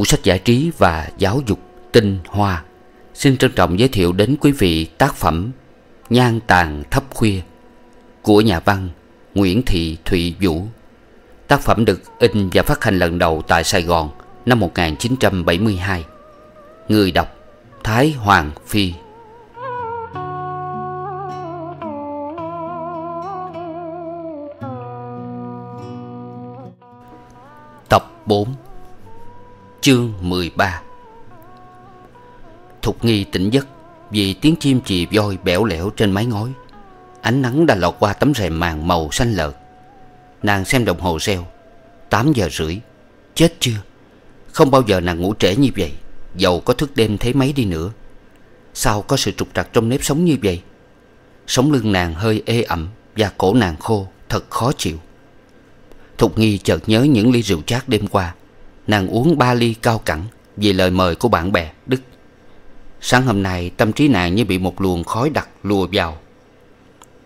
tủ sách giải trí và giáo dục tinh hoa xin trân trọng giới thiệu đến quý vị tác phẩm nhan tàn thấp khuya của nhà văn nguyễn thị thụy vũ tác phẩm được in và phát hành lần đầu tại sài gòn năm 1972 người đọc thái hoàng phi tập 4 Chương 13 Thục nghi tỉnh giấc Vì tiếng chim chì voi bẻo lẻo trên mái ngói Ánh nắng đã lọt qua tấm rèm màn màu xanh lợt Nàng xem đồng hồ reo 8 giờ rưỡi Chết chưa Không bao giờ nàng ngủ trễ như vậy Dầu có thức đêm thế mấy đi nữa Sao có sự trục trặc trong nếp sống như vậy Sống lưng nàng hơi ê ẩm Và cổ nàng khô Thật khó chịu Thục nghi chợt nhớ những ly rượu chát đêm qua Nàng uống ba ly cao cẳng Vì lời mời của bạn bè Đức Sáng hôm nay tâm trí nàng như bị một luồng khói đặc lùa vào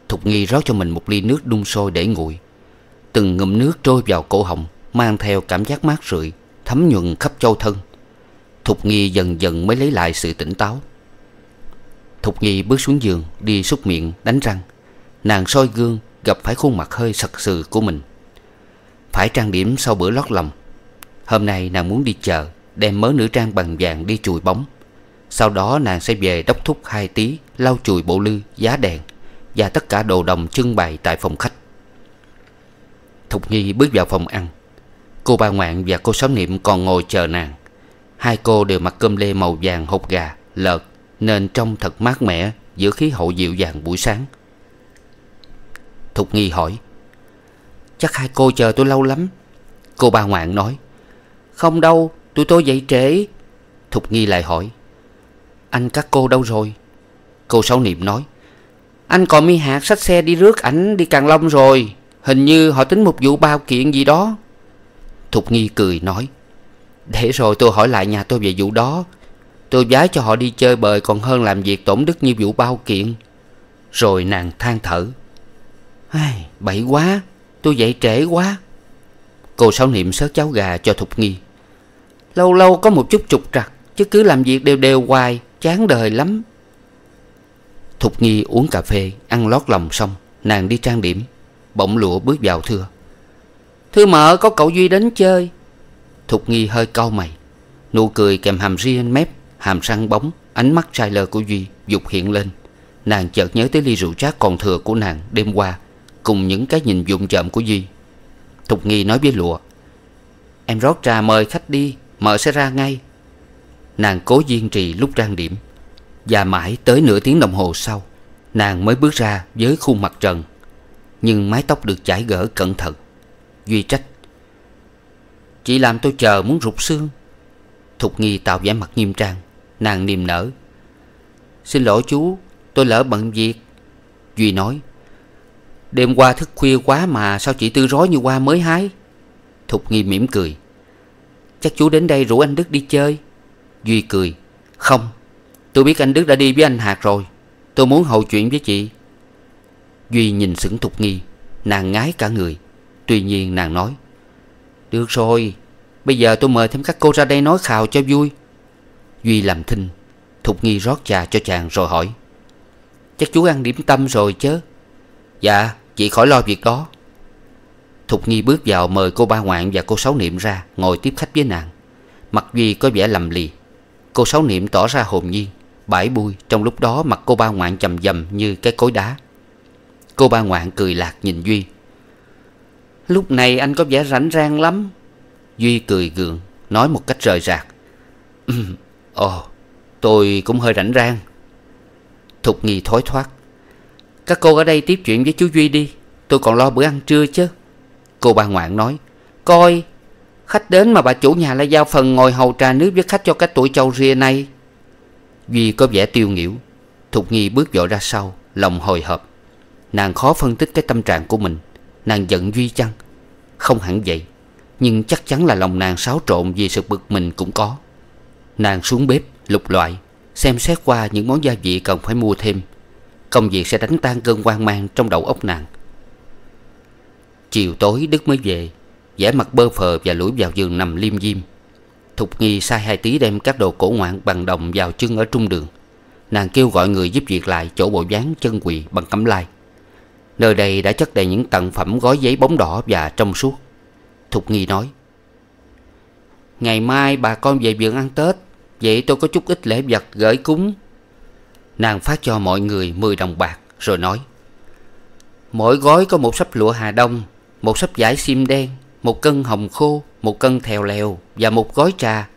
Thục Nghi rót cho mình một ly nước đun sôi để nguội Từng ngụm nước trôi vào cổ họng Mang theo cảm giác mát rượi Thấm nhuận khắp châu thân Thục Nghi dần dần mới lấy lại sự tỉnh táo Thục Nghi bước xuống giường Đi xúc miệng đánh răng Nàng soi gương gặp phải khuôn mặt hơi sặc sừ của mình Phải trang điểm sau bữa lót lòng Hôm nay nàng muốn đi chợ Đem mớ nữ trang bằng vàng đi chùi bóng Sau đó nàng sẽ về đốc thúc hai tí Lau chùi bộ lư, giá đèn Và tất cả đồ đồng trưng bày tại phòng khách Thục Nhi bước vào phòng ăn Cô ba ngoạn và cô xóm niệm còn ngồi chờ nàng Hai cô đều mặc cơm lê màu vàng hột gà, lợt Nên trông thật mát mẻ giữa khí hậu dịu dàng buổi sáng Thục Nhi hỏi Chắc hai cô chờ tôi lâu lắm Cô ba ngoạn nói không đâu tụi tôi dậy trễ Thục Nghi lại hỏi Anh các cô đâu rồi Cô Sáu Niệm nói Anh còn mi hạt xách xe đi rước ảnh đi Càng Long rồi Hình như họ tính một vụ bao kiện gì đó Thục Nghi cười nói Để rồi tôi hỏi lại nhà tôi về vụ đó Tôi giá cho họ đi chơi bời còn hơn làm việc tổn đức như vụ bao kiện Rồi nàng than thở Ai, Bậy quá Tôi dậy trễ quá Cô Sáu Niệm sớt cháo gà cho Thục Nghi Lâu lâu có một chút trục trặc Chứ cứ làm việc đều đều hoài Chán đời lắm Thục Nhi uống cà phê Ăn lót lòng xong Nàng đi trang điểm Bỗng lụa bước vào thưa Thưa mợ có cậu Duy đến chơi Thục Nhi hơi cau mày Nụ cười kèm hàm riêng mép Hàm răng bóng Ánh mắt trai lơ của Duy dục hiện lên Nàng chợt nhớ tới ly rượu chát còn thừa của nàng đêm qua Cùng những cái nhìn dụng chậm của Duy Thục Nghi nói với Lụa Em rót trà mời khách đi Mợ sẽ ra ngay Nàng cố duyên trì lúc trang điểm Và mãi tới nửa tiếng đồng hồ sau Nàng mới bước ra với khuôn mặt trần Nhưng mái tóc được chải gỡ cẩn thận Duy trách Chị làm tôi chờ muốn rụt xương Thục Nghi tạo vẻ mặt nghiêm trang Nàng niềm nở Xin lỗi chú tôi lỡ bận việc Duy nói Đêm qua thức khuya quá mà Sao chị tư rối như qua mới hái Thục Nghi mỉm cười Chắc chú đến đây rủ anh Đức đi chơi Duy cười Không Tôi biết anh Đức đã đi với anh Hạc rồi Tôi muốn hậu chuyện với chị Duy nhìn sững thục nghi Nàng ngái cả người Tuy nhiên nàng nói Được rồi Bây giờ tôi mời thêm các cô ra đây nói khào cho vui Duy làm thinh Thục nghi rót trà cho chàng rồi hỏi Chắc chú ăn điểm tâm rồi chứ Dạ chị khỏi lo việc đó Thục Nhi bước vào mời cô ba ngoạn và cô Sáu Niệm ra ngồi tiếp khách với nàng Mặc Duy có vẻ lầm lì Cô Sáu Niệm tỏ ra hồn nhiên Bãi bui trong lúc đó mặt cô ba ngoạn chầm dầm như cái cối đá Cô ba ngoạn cười lạc nhìn Duy Lúc này anh có vẻ rảnh rang lắm Duy cười gượng Nói một cách rời rạc Ồ oh, tôi cũng hơi rảnh rang Thục Nhi thối thoát Các cô ở đây tiếp chuyện với chú Duy đi Tôi còn lo bữa ăn trưa chứ Cô bà ngoạn nói Coi Khách đến mà bà chủ nhà lại giao phần ngồi hầu trà nước với khách cho cái tuổi châu ria này Duy có vẻ tiêu nghỉu Thục nghi bước dội ra sau Lòng hồi hộp Nàng khó phân tích cái tâm trạng của mình Nàng giận Duy chăng Không hẳn vậy Nhưng chắc chắn là lòng nàng xáo trộn vì sự bực mình cũng có Nàng xuống bếp lục loại Xem xét qua những món gia vị cần phải mua thêm Công việc sẽ đánh tan cơn hoang mang trong đầu óc nàng Chiều tối Đức mới về vẻ mặt bơ phờ và lủi vào giường nằm liêm diêm Thục Nghi sai hai tí đem các đồ cổ ngoạn bằng đồng vào chân ở trung đường Nàng kêu gọi người giúp việc lại chỗ bộ dáng chân quỳ bằng cẩm lai Nơi đây đã chất đầy những tặng phẩm gói giấy bóng đỏ và trong suốt Thục Nghi nói Ngày mai bà con về vườn ăn Tết Vậy tôi có chút ít lễ vật gửi cúng Nàng phát cho mọi người 10 đồng bạc rồi nói Mỗi gói có một sắp lụa Hà Đông một sấp vải sim đen một cân hồng khô một cân thèo lèo và một gói trà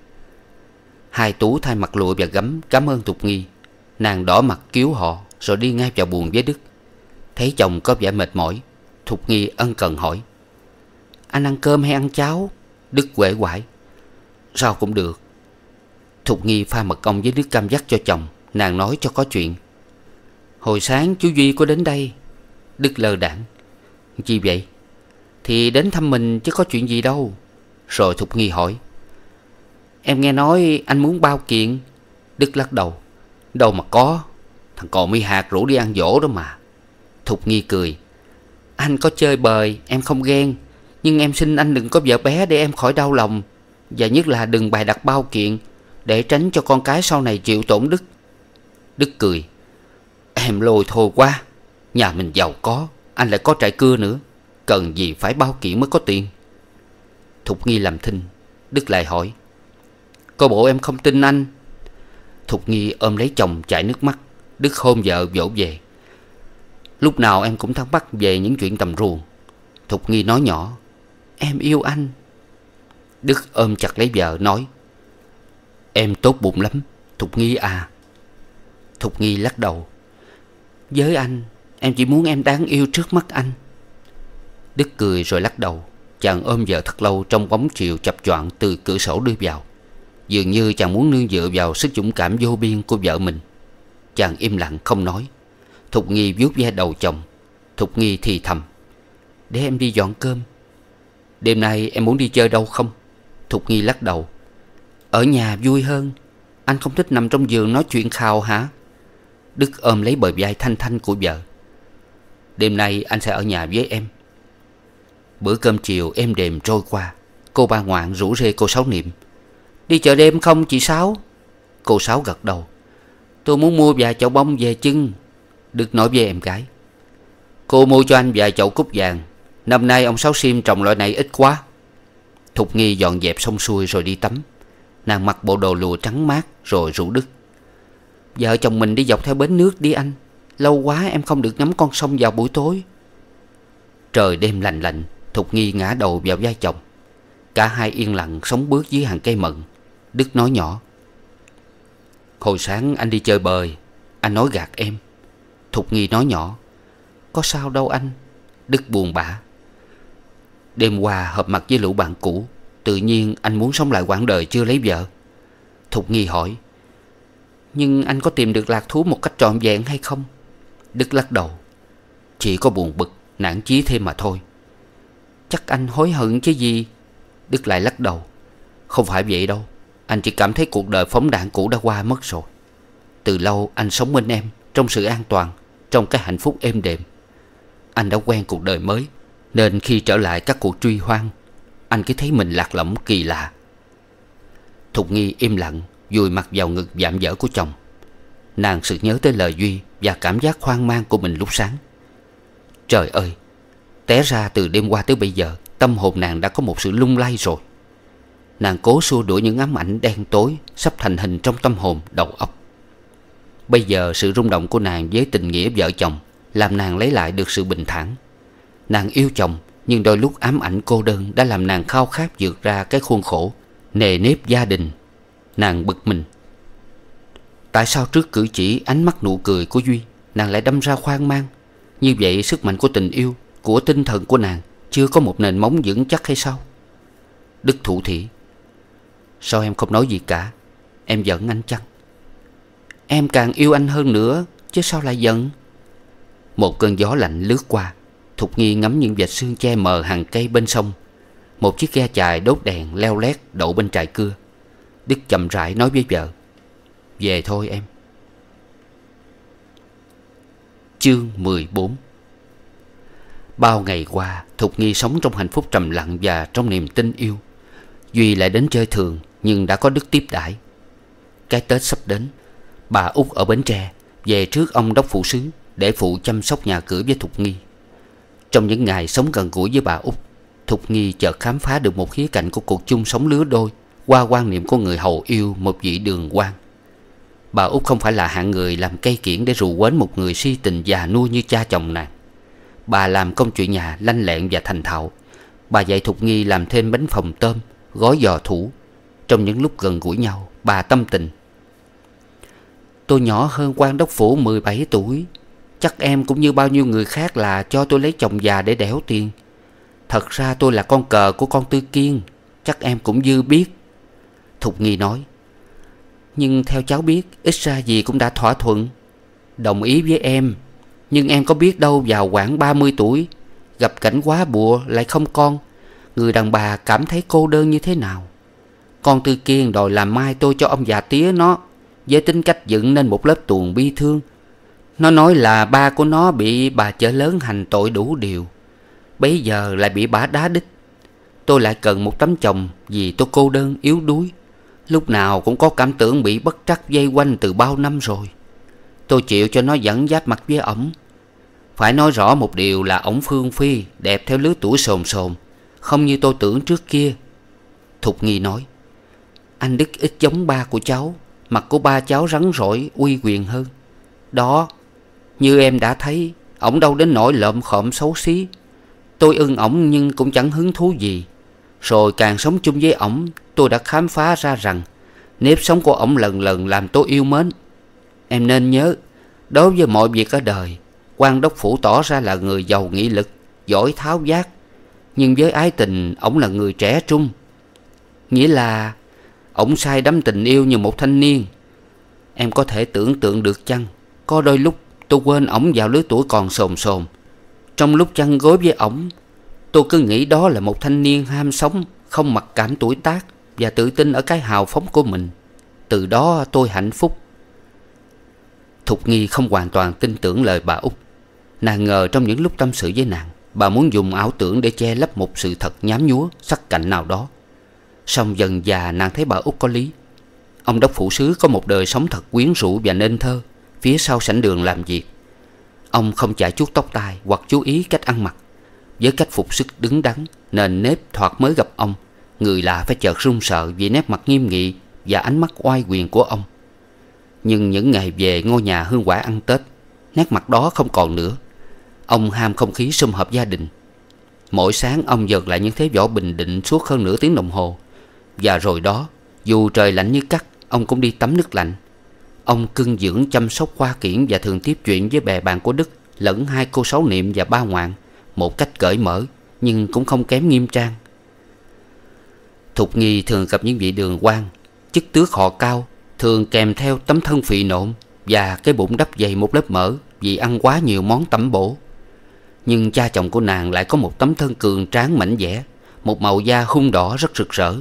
hai tú thay mặt lụa và gấm cảm ơn tục nghi nàng đỏ mặt cứu họ rồi đi ngay vào buồn với đức thấy chồng có vẻ mệt mỏi thục nghi ân cần hỏi anh ăn cơm hay ăn cháo đức quể quại sao cũng được thục nghi pha mật ong với nước cam giác cho chồng nàng nói cho có chuyện hồi sáng chú duy có đến đây đức lơ đãng chi vậy thì đến thăm mình chứ có chuyện gì đâu Rồi Thục Nghi hỏi Em nghe nói anh muốn bao kiện Đức lắc đầu Đâu mà có Thằng cò mi hạt rủ đi ăn dỗ đó mà Thục Nghi cười Anh có chơi bời em không ghen Nhưng em xin anh đừng có vợ bé để em khỏi đau lòng Và nhất là đừng bài đặt bao kiện Để tránh cho con cái sau này chịu tổn Đức Đức cười Em lôi thôi quá Nhà mình giàu có Anh lại có trại cưa nữa Cần gì phải bao kiện mới có tiền Thục Nghi làm thinh Đức lại hỏi Cô bộ em không tin anh Thục Nghi ôm lấy chồng chảy nước mắt Đức hôn vợ vỗ về Lúc nào em cũng thắc mắc về những chuyện tầm ruồng Thục Nghi nói nhỏ Em yêu anh Đức ôm chặt lấy vợ nói Em tốt bụng lắm Thục Nghi à Thục Nghi lắc đầu Với anh Em chỉ muốn em đáng yêu trước mắt anh Đức cười rồi lắc đầu Chàng ôm vợ thật lâu trong bóng chiều chập choạng từ cửa sổ đưa vào Dường như chàng muốn nương dựa vào sức dũng cảm vô biên của vợ mình Chàng im lặng không nói Thục Nghi vuốt ve đầu chồng Thục Nghi thì thầm Để em đi dọn cơm Đêm nay em muốn đi chơi đâu không Thục Nghi lắc đầu Ở nhà vui hơn Anh không thích nằm trong giường nói chuyện khào hả Đức ôm lấy bờ vai thanh thanh của vợ Đêm nay anh sẽ ở nhà với em Bữa cơm chiều êm đềm trôi qua Cô ba ngoạn rủ rê cô Sáu Niệm Đi chợ đêm không chị Sáu Cô Sáu gật đầu Tôi muốn mua vài chậu bông về chưng được nói với em gái Cô mua cho anh vài chậu cúc vàng Năm nay ông Sáu Sim trồng loại này ít quá Thục Nghi dọn dẹp xong xuôi rồi đi tắm Nàng mặc bộ đồ lụa trắng mát rồi rủ Đức Vợ chồng mình đi dọc theo bến nước đi anh Lâu quá em không được ngắm con sông vào buổi tối Trời đêm lạnh lạnh Thục Nghi ngã đầu vào vai chồng Cả hai yên lặng sống bước dưới hàng cây mận Đức nói nhỏ Hồi sáng anh đi chơi bời Anh nói gạt em Thục Nghi nói nhỏ Có sao đâu anh Đức buồn bã Đêm qua hợp mặt với lũ bạn cũ Tự nhiên anh muốn sống lại quãng đời chưa lấy vợ Thục Nghi hỏi Nhưng anh có tìm được lạc thú một cách trọn vẹn hay không Đức lắc đầu Chỉ có buồn bực Nản chí thêm mà thôi Chắc anh hối hận chứ gì Đức lại lắc đầu Không phải vậy đâu Anh chỉ cảm thấy cuộc đời phóng đạn cũ đã qua mất rồi Từ lâu anh sống bên em Trong sự an toàn Trong cái hạnh phúc êm đềm Anh đã quen cuộc đời mới Nên khi trở lại các cuộc truy hoang Anh cứ thấy mình lạc lõng kỳ lạ Thục Nghi im lặng Vùi mặt vào ngực giảm dở của chồng Nàng sự nhớ tới lời Duy Và cảm giác hoang mang của mình lúc sáng Trời ơi Té ra từ đêm qua tới bây giờ Tâm hồn nàng đã có một sự lung lay rồi Nàng cố xua đuổi những ám ảnh đen tối Sắp thành hình trong tâm hồn đầu óc Bây giờ sự rung động của nàng với tình nghĩa vợ chồng Làm nàng lấy lại được sự bình thản Nàng yêu chồng Nhưng đôi lúc ám ảnh cô đơn Đã làm nàng khao khát vượt ra cái khuôn khổ Nề nếp gia đình Nàng bực mình Tại sao trước cử chỉ ánh mắt nụ cười của Duy Nàng lại đâm ra khoan mang Như vậy sức mạnh của tình yêu của tinh thần của nàng Chưa có một nền móng vững chắc hay sao Đức thủ thị Sao em không nói gì cả Em giận anh chăng Em càng yêu anh hơn nữa Chứ sao lại giận Một cơn gió lạnh lướt qua Thục Nghi ngắm những vệt sương che mờ hàng cây bên sông Một chiếc ghe chài đốt đèn leo lét đậu bên trại cưa Đức chậm rãi nói với vợ Về thôi em Chương mười bốn. Bao ngày qua Thục Nhi sống trong hạnh phúc trầm lặng Và trong niềm tin yêu Duy lại đến chơi thường Nhưng đã có đức tiếp đãi Cái Tết sắp đến Bà út ở Bến Tre Về trước ông đốc phụ sứ Để phụ chăm sóc nhà cửa với Thục Nhi Trong những ngày sống gần gũi với bà út Thục Nhi chợt khám phá được một khía cạnh Của cuộc chung sống lứa đôi Qua quan niệm của người hầu yêu Một vị đường quan Bà út không phải là hạng người làm cây kiển Để rù quến một người si tình già nuôi như cha chồng nàng Bà làm công chuyện nhà lanh lẹn và thành thạo Bà dạy Thục Nghi làm thêm bánh phòng tôm Gói giò thủ Trong những lúc gần gũi nhau Bà tâm tình Tôi nhỏ hơn quan đốc phủ 17 tuổi Chắc em cũng như bao nhiêu người khác là cho tôi lấy chồng già để đẻo tiền Thật ra tôi là con cờ của con Tư Kiên Chắc em cũng dư biết Thục Nghi nói Nhưng theo cháu biết Ít ra gì cũng đã thỏa thuận Đồng ý với em nhưng em có biết đâu vào khoảng 30 tuổi Gặp cảnh quá bùa lại không con Người đàn bà cảm thấy cô đơn như thế nào Con Tư Kiên đòi làm mai tôi cho ông già tía nó Với tính cách dựng nên một lớp tuồng bi thương Nó nói là ba của nó bị bà chở lớn hành tội đủ điều Bây giờ lại bị bà đá đích Tôi lại cần một tấm chồng vì tôi cô đơn yếu đuối Lúc nào cũng có cảm tưởng bị bất trắc dây quanh từ bao năm rồi Tôi chịu cho nó dẫn giáp mặt với ổng Phải nói rõ một điều là ổng Phương Phi Đẹp theo lứa tuổi sồn sồn Không như tôi tưởng trước kia Thục Nghi nói Anh Đức ít giống ba của cháu Mặt của ba cháu rắn rỏi uy quyền hơn Đó Như em đã thấy Ổng đâu đến nỗi lợm khộm xấu xí Tôi ưng ổng nhưng cũng chẳng hứng thú gì Rồi càng sống chung với ổng Tôi đã khám phá ra rằng Nếp sống của ổng lần lần làm tôi yêu mến Em nên nhớ, đối với mọi việc ở đời, quan đốc phủ tỏ ra là người giàu nghị lực, giỏi tháo giác. Nhưng với ái tình, ổng là người trẻ trung. Nghĩa là, ổng sai đắm tình yêu như một thanh niên. Em có thể tưởng tượng được chăng, có đôi lúc tôi quên ổng vào lứa tuổi còn sồn sồn. Trong lúc chăn gối với ổng, tôi cứ nghĩ đó là một thanh niên ham sống, không mặc cảm tuổi tác và tự tin ở cái hào phóng của mình. Từ đó tôi hạnh phúc Thục Nghi không hoàn toàn tin tưởng lời bà Úc Nàng ngờ trong những lúc tâm sự với nàng Bà muốn dùng ảo tưởng để che lấp một sự thật nhám nhúa sắc cạnh nào đó Xong dần già nàng thấy bà Úc có lý Ông đốc phủ sứ có một đời sống thật quyến rũ và nên thơ Phía sau sảnh đường làm việc Ông không chải chuốt tóc tai hoặc chú ý cách ăn mặc Với cách phục sức đứng đắn Nền nếp thoạt mới gặp ông Người lạ phải chợt run sợ vì nét mặt nghiêm nghị Và ánh mắt oai quyền của ông nhưng những ngày về ngôi nhà hương quả ăn Tết Nét mặt đó không còn nữa Ông ham không khí sum họp gia đình Mỗi sáng ông dợt lại những thế vỏ bình định suốt hơn nửa tiếng đồng hồ Và rồi đó Dù trời lạnh như cắt Ông cũng đi tắm nước lạnh Ông cưng dưỡng chăm sóc hoa kiển Và thường tiếp chuyện với bè bạn của Đức Lẫn hai cô sáu niệm và ba ngoạn Một cách cởi mở Nhưng cũng không kém nghiêm trang Thục nghi thường gặp những vị đường quan Chức tước họ cao thường kèm theo tấm thân phì nộm và cái bụng đắp dày một lớp mỡ vì ăn quá nhiều món tẩm bổ. Nhưng cha chồng của nàng lại có một tấm thân cường tráng mảnh vẽ, một màu da hung đỏ rất rực rỡ.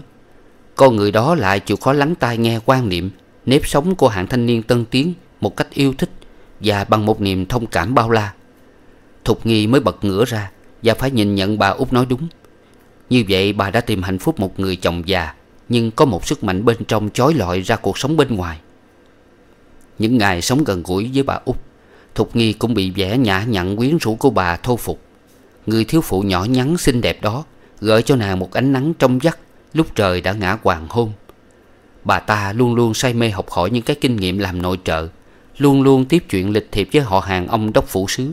Con người đó lại chịu khó lắng tai nghe quan niệm, nếp sống của hạng thanh niên tân tiến một cách yêu thích và bằng một niềm thông cảm bao la. Thục Nghi mới bật ngửa ra và phải nhìn nhận bà út nói đúng. Như vậy bà đã tìm hạnh phúc một người chồng già nhưng có một sức mạnh bên trong chói lọi ra cuộc sống bên ngoài những ngày sống gần gũi với bà út thục nghi cũng bị vẻ nhã nhặn quyến rũ của bà thô phục người thiếu phụ nhỏ nhắn xinh đẹp đó gửi cho nàng một ánh nắng trong vắt lúc trời đã ngã hoàng hôn bà ta luôn luôn say mê học hỏi những cái kinh nghiệm làm nội trợ luôn luôn tiếp chuyện lịch thiệp với họ hàng ông đốc phủ sứ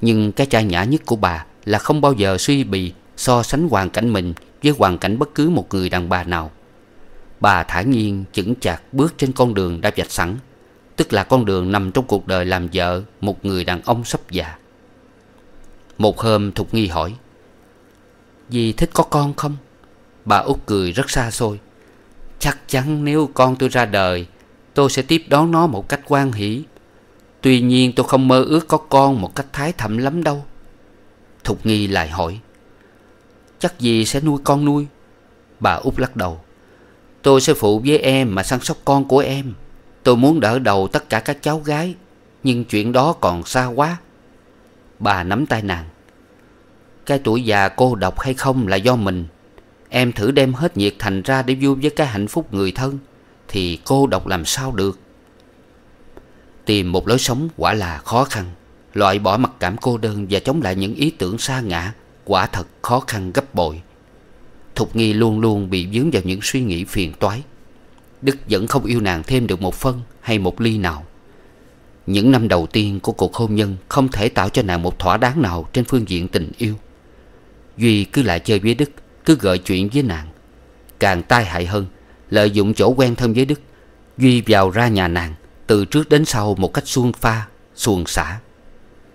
nhưng cái chai nhã nhất của bà là không bao giờ suy bì so sánh hoàn cảnh mình với hoàn cảnh bất cứ một người đàn bà nào Bà thản nhiên chững chạc bước trên con đường đã vạch sẵn Tức là con đường nằm trong cuộc đời làm vợ một người đàn ông sắp già Một hôm Thục Nghi hỏi Dì thích có con không? Bà út cười rất xa xôi Chắc chắn nếu con tôi ra đời Tôi sẽ tiếp đón nó một cách quan hỷ Tuy nhiên tôi không mơ ước có con một cách thái thẩm lắm đâu Thục Nghi lại hỏi Chắc gì sẽ nuôi con nuôi Bà út lắc đầu Tôi sẽ phụ với em mà săn sóc con của em Tôi muốn đỡ đầu tất cả các cháu gái Nhưng chuyện đó còn xa quá Bà nắm tay nàng Cái tuổi già cô độc hay không là do mình Em thử đem hết nhiệt thành ra để vui với cái hạnh phúc người thân Thì cô độc làm sao được Tìm một lối sống quả là khó khăn Loại bỏ mặc cảm cô đơn và chống lại những ý tưởng xa ngã quả thật khó khăn gấp bội Thục Nghi luôn luôn bị dướng vào những suy nghĩ phiền toái Đức vẫn không yêu nàng thêm được một phân hay một ly nào Những năm đầu tiên của cuộc hôn nhân Không thể tạo cho nàng một thỏa đáng nào trên phương diện tình yêu Duy cứ lại chơi với Đức Cứ gợi chuyện với nàng Càng tai hại hơn Lợi dụng chỗ quen thân với Đức Duy vào ra nhà nàng Từ trước đến sau một cách xuông pha, xuồng xả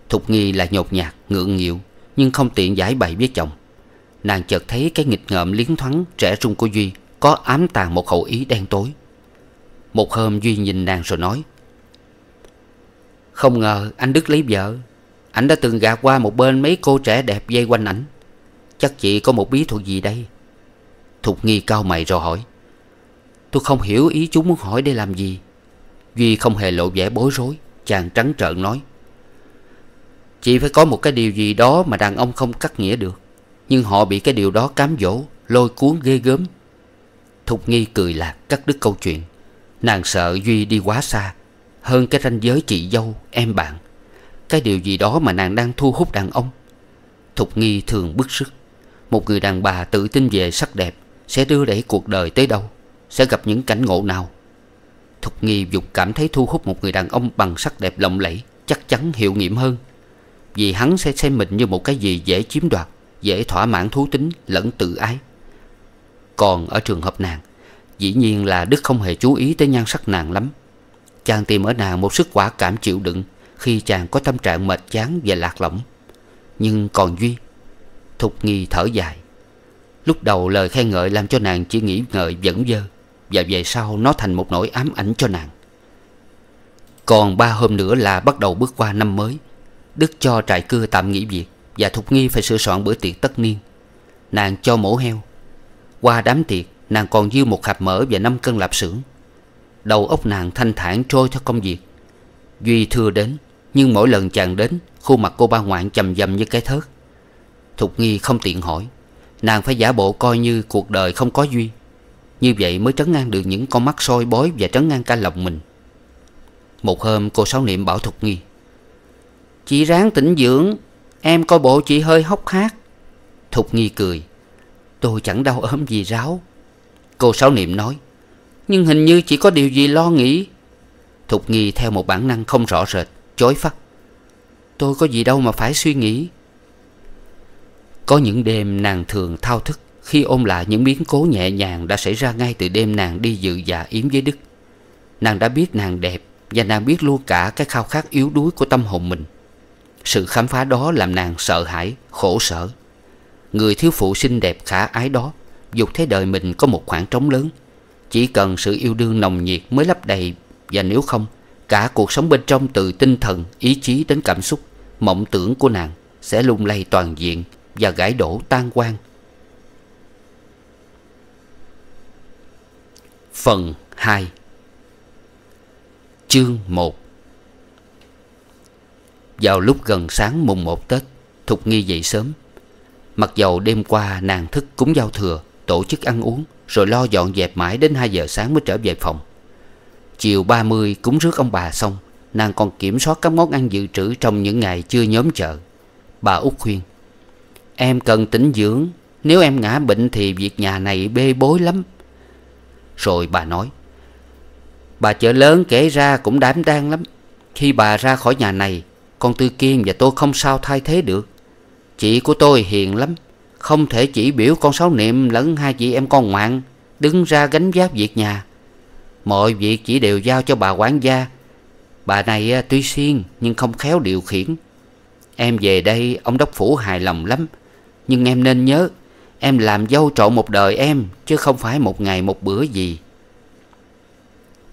Thục Nghi là nhột nhạt, ngượng nghịu nhưng không tiện giải bày với chồng Nàng chợt thấy cái nghịch ngợm liến thoáng Trẻ trung của Duy Có ám tàn một hậu ý đen tối Một hôm Duy nhìn nàng rồi nói Không ngờ anh Đức lấy vợ Anh đã từng gạt qua một bên mấy cô trẻ đẹp dây quanh ảnh Chắc chị có một bí thuật gì đây Thục nghi cao mày rồi hỏi Tôi không hiểu ý chú muốn hỏi để làm gì Duy không hề lộ vẻ bối rối Chàng trắng trợn nói chỉ phải có một cái điều gì đó mà đàn ông không cắt nghĩa được Nhưng họ bị cái điều đó cám dỗ Lôi cuốn ghê gớm Thục Nghi cười lạc cắt đứt câu chuyện Nàng sợ Duy đi quá xa Hơn cái ranh giới chị dâu, em bạn Cái điều gì đó mà nàng đang thu hút đàn ông Thục Nghi thường bức sức Một người đàn bà tự tin về sắc đẹp Sẽ đưa đẩy cuộc đời tới đâu Sẽ gặp những cảnh ngộ nào Thục Nghi dục cảm thấy thu hút một người đàn ông bằng sắc đẹp lộng lẫy Chắc chắn hiệu nghiệm hơn vì hắn sẽ xem mình như một cái gì dễ chiếm đoạt Dễ thỏa mãn thú tính lẫn tự ái Còn ở trường hợp nàng Dĩ nhiên là Đức không hề chú ý tới nhan sắc nàng lắm Chàng tìm ở nàng một sức quả cảm chịu đựng Khi chàng có tâm trạng mệt chán và lạc lõng Nhưng còn Duy Thục nghi thở dài Lúc đầu lời khen ngợi làm cho nàng chỉ nghĩ ngợi vẫn dơ Và về sau nó thành một nỗi ám ảnh cho nàng Còn ba hôm nữa là bắt đầu bước qua năm mới Đức cho trại cưa tạm nghỉ việc Và Thục Nghi phải sửa soạn bữa tiệc tất niên Nàng cho mổ heo Qua đám tiệc Nàng còn dư một hạt mỡ và năm cân lạp xưởng Đầu óc nàng thanh thản trôi theo công việc Duy thưa đến Nhưng mỗi lần chàng đến Khuôn mặt cô ba ngoạn chầm dầm như cái thớt Thục Nghi không tiện hỏi Nàng phải giả bộ coi như cuộc đời không có Duy Như vậy mới trấn ngang được những con mắt soi bói Và trấn ngang cả lòng mình Một hôm cô Sáu Niệm bảo Thục Nghi Chị ráng tỉnh dưỡng Em coi bộ chị hơi hốc hác Thục nghi cười Tôi chẳng đau ốm gì ráo Cô Sáu Niệm nói Nhưng hình như chị có điều gì lo nghĩ Thục nghi theo một bản năng không rõ rệt Chối phát Tôi có gì đâu mà phải suy nghĩ Có những đêm nàng thường thao thức Khi ôm lại những biến cố nhẹ nhàng Đã xảy ra ngay từ đêm nàng đi dự dạ yếm với Đức Nàng đã biết nàng đẹp Và nàng biết luôn cả cái khao khát yếu đuối của tâm hồn mình sự khám phá đó làm nàng sợ hãi, khổ sở Người thiếu phụ xinh đẹp khả ái đó Dục thế đời mình có một khoảng trống lớn Chỉ cần sự yêu đương nồng nhiệt mới lấp đầy Và nếu không Cả cuộc sống bên trong từ tinh thần, ý chí đến cảm xúc Mộng tưởng của nàng sẽ lung lay toàn diện Và gãy đổ tan quan Phần 2 Chương 1 vào lúc gần sáng mùng 1 Tết Thục Nghi dậy sớm Mặc dầu đêm qua nàng thức cúng giao thừa Tổ chức ăn uống Rồi lo dọn dẹp mãi đến 2 giờ sáng mới trở về phòng Chiều 30 cúng rước ông bà xong Nàng còn kiểm soát các món ăn dự trữ Trong những ngày chưa nhóm chợ Bà út khuyên Em cần tỉnh dưỡng Nếu em ngã bệnh thì việc nhà này bê bối lắm Rồi bà nói Bà chợ lớn kể ra cũng đám đang lắm Khi bà ra khỏi nhà này con Tư Kiên và tôi không sao thay thế được Chị của tôi hiền lắm Không thể chỉ biểu con Sáu Niệm lẫn hai chị em con ngoạn Đứng ra gánh vác việc nhà Mọi việc chỉ đều giao cho bà quản gia Bà này à, tuy siêng nhưng không khéo điều khiển Em về đây ông đốc phủ hài lòng lắm Nhưng em nên nhớ Em làm dâu trộn một đời em Chứ không phải một ngày một bữa gì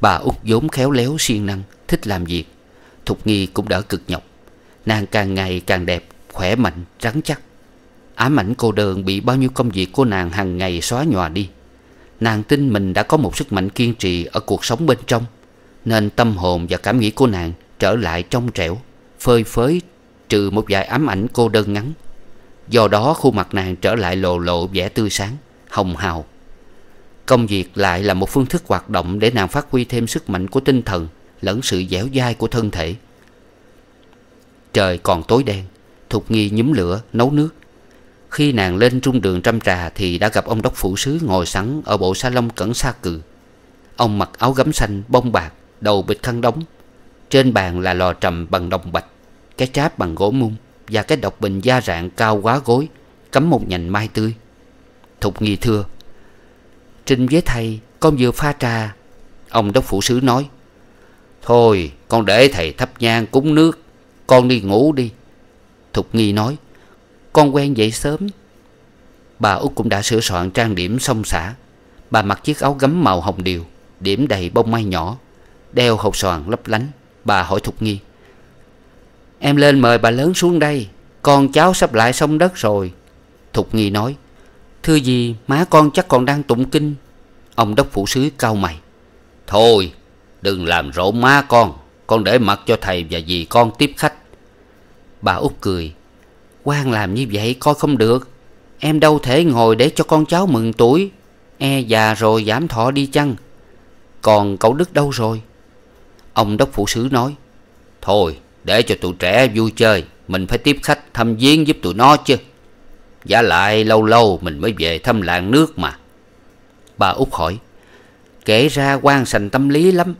Bà út vốn khéo léo siêng năng Thích làm việc Thục Nghi cũng đỡ cực nhọc Nàng càng ngày càng đẹp Khỏe mạnh, rắn chắc Ám ảnh cô đơn bị bao nhiêu công việc của nàng hàng ngày xóa nhòa đi Nàng tin mình đã có một sức mạnh kiên trì ở cuộc sống bên trong Nên tâm hồn và cảm nghĩ của nàng trở lại trong trẻo Phơi phới trừ một vài ám ảnh cô đơn ngắn Do đó khuôn mặt nàng trở lại lồ lộ vẻ tươi sáng, hồng hào Công việc lại là một phương thức hoạt động để nàng phát huy thêm sức mạnh của tinh thần lẫn sự dẻo dai của thân thể Trời còn tối đen Thục nghi nhúm lửa nấu nước Khi nàng lên trung đường trăm trà Thì đã gặp ông đốc phủ sứ ngồi sẵn Ở bộ sa salon cẩn xa cừ Ông mặc áo gấm xanh bông bạc Đầu bịt khăn đóng Trên bàn là lò trầm bằng đồng bạch Cái cháp bằng gỗ mung Và cái độc bình da rạng cao quá gối Cắm một nhành mai tươi Thục nghi thưa Trinh với thầy con vừa pha trà Ông đốc phủ sứ nói Thôi con để thầy thắp nhang cúng nước con đi ngủ đi Thục Nghi nói Con quen dậy sớm Bà út cũng đã sửa soạn trang điểm xong xả Bà mặc chiếc áo gấm màu hồng điều Điểm đầy bông mai nhỏ Đeo hộp xoàn lấp lánh Bà hỏi Thục Nghi Em lên mời bà lớn xuống đây Con cháu sắp lại xong đất rồi Thục Nghi nói Thưa gì má con chắc còn đang tụng kinh Ông đốc phủ sứ cau mày Thôi đừng làm rộn má con Con để mặc cho thầy và dì con tiếp khách Bà út cười quan làm như vậy coi không được Em đâu thể ngồi để cho con cháu mừng tuổi E già rồi giảm thọ đi chăng Còn cậu Đức đâu rồi Ông đốc phụ sứ nói Thôi để cho tụi trẻ vui chơi Mình phải tiếp khách thăm viếng giúp tụi nó chứ Giả lại lâu lâu mình mới về thăm làng nước mà Bà út hỏi Kể ra quan sành tâm lý lắm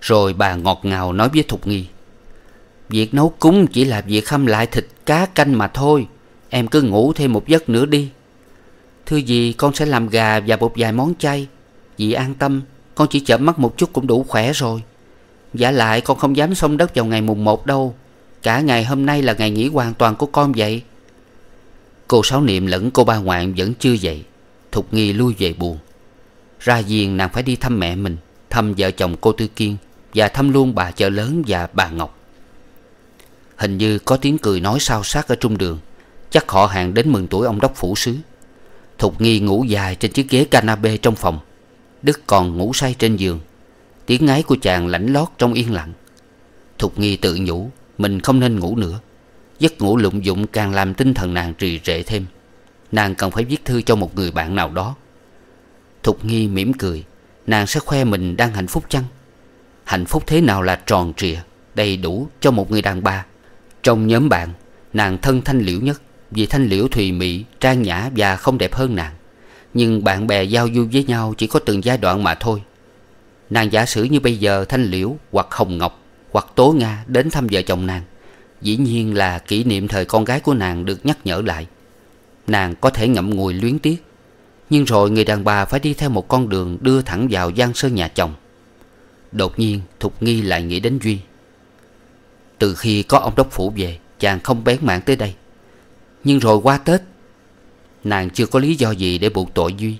Rồi bà ngọt ngào nói với Thục Nghi Việc nấu cúng chỉ là việc hâm lại thịt cá canh mà thôi Em cứ ngủ thêm một giấc nữa đi Thưa dì con sẽ làm gà và một vài món chay Dì an tâm Con chỉ chợp mắt một chút cũng đủ khỏe rồi Giả lại con không dám xông đất vào ngày mùng một đâu Cả ngày hôm nay là ngày nghỉ hoàn toàn của con vậy Cô Sáu Niệm lẫn cô ba ngoạn vẫn chưa dậy Thục Nghi lui về buồn Ra giềng nàng phải đi thăm mẹ mình Thăm vợ chồng cô Tư Kiên Và thăm luôn bà chợ lớn và bà Ngọc Hình như có tiếng cười nói sao sát ở trung đường Chắc họ hàng đến mừng tuổi ông đốc phủ sứ Thục Nghi ngủ dài trên chiếc ghế canape trong phòng Đức còn ngủ say trên giường Tiếng ngáy của chàng lãnh lót trong yên lặng Thục Nghi tự nhủ Mình không nên ngủ nữa Giấc ngủ lụng dụng càng làm tinh thần nàng trì trệ thêm Nàng cần phải viết thư cho một người bạn nào đó Thục Nghi mỉm cười Nàng sẽ khoe mình đang hạnh phúc chăng Hạnh phúc thế nào là tròn trịa Đầy đủ cho một người đàn bà trong nhóm bạn Nàng thân thanh liễu nhất Vì thanh liễu thùy mị, trang nhã và không đẹp hơn nàng Nhưng bạn bè giao du với nhau chỉ có từng giai đoạn mà thôi Nàng giả sử như bây giờ Thanh Liễu hoặc Hồng Ngọc hoặc Tố Nga đến thăm vợ chồng nàng Dĩ nhiên là kỷ niệm thời con gái của nàng được nhắc nhở lại Nàng có thể ngậm ngùi luyến tiếc Nhưng rồi người đàn bà phải đi theo một con đường đưa thẳng vào gian sơn nhà chồng Đột nhiên Thục Nghi lại nghĩ đến Duy từ khi có ông đốc phủ về Chàng không bén mạng tới đây Nhưng rồi qua Tết Nàng chưa có lý do gì để buộc tội Duy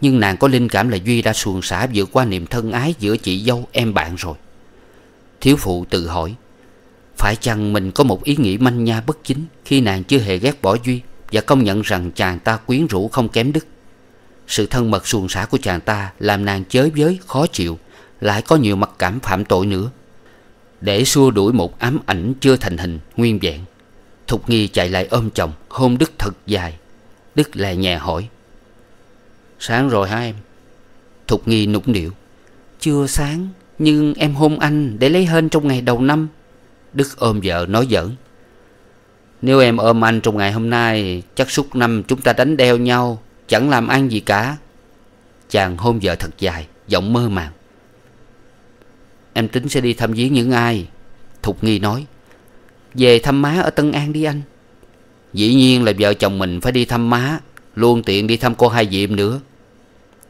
Nhưng nàng có linh cảm là Duy đã xuồng xả vượt qua niềm thân ái giữa chị dâu em bạn rồi Thiếu phụ tự hỏi Phải chăng mình có một ý nghĩ manh nha bất chính Khi nàng chưa hề ghét bỏ Duy Và công nhận rằng chàng ta quyến rũ không kém đức Sự thân mật xuồng xả của chàng ta Làm nàng chới với khó chịu Lại có nhiều mặc cảm phạm tội nữa để xua đuổi một ám ảnh chưa thành hình nguyên vẹn Thục Nghi chạy lại ôm chồng Hôn Đức thật dài Đức lè nhẹ hỏi Sáng rồi hả em Thục Nghi nũng nịu Chưa sáng Nhưng em hôn anh để lấy hên trong ngày đầu năm Đức ôm vợ nói giỡn Nếu em ôm anh trong ngày hôm nay Chắc suốt năm chúng ta đánh đeo nhau Chẳng làm ăn gì cả Chàng hôn vợ thật dài Giọng mơ màng Em tính sẽ đi thăm viếng những ai Thục Nghi nói Về thăm má ở Tân An đi anh Dĩ nhiên là vợ chồng mình phải đi thăm má Luôn tiện đi thăm cô hai Diệm nữa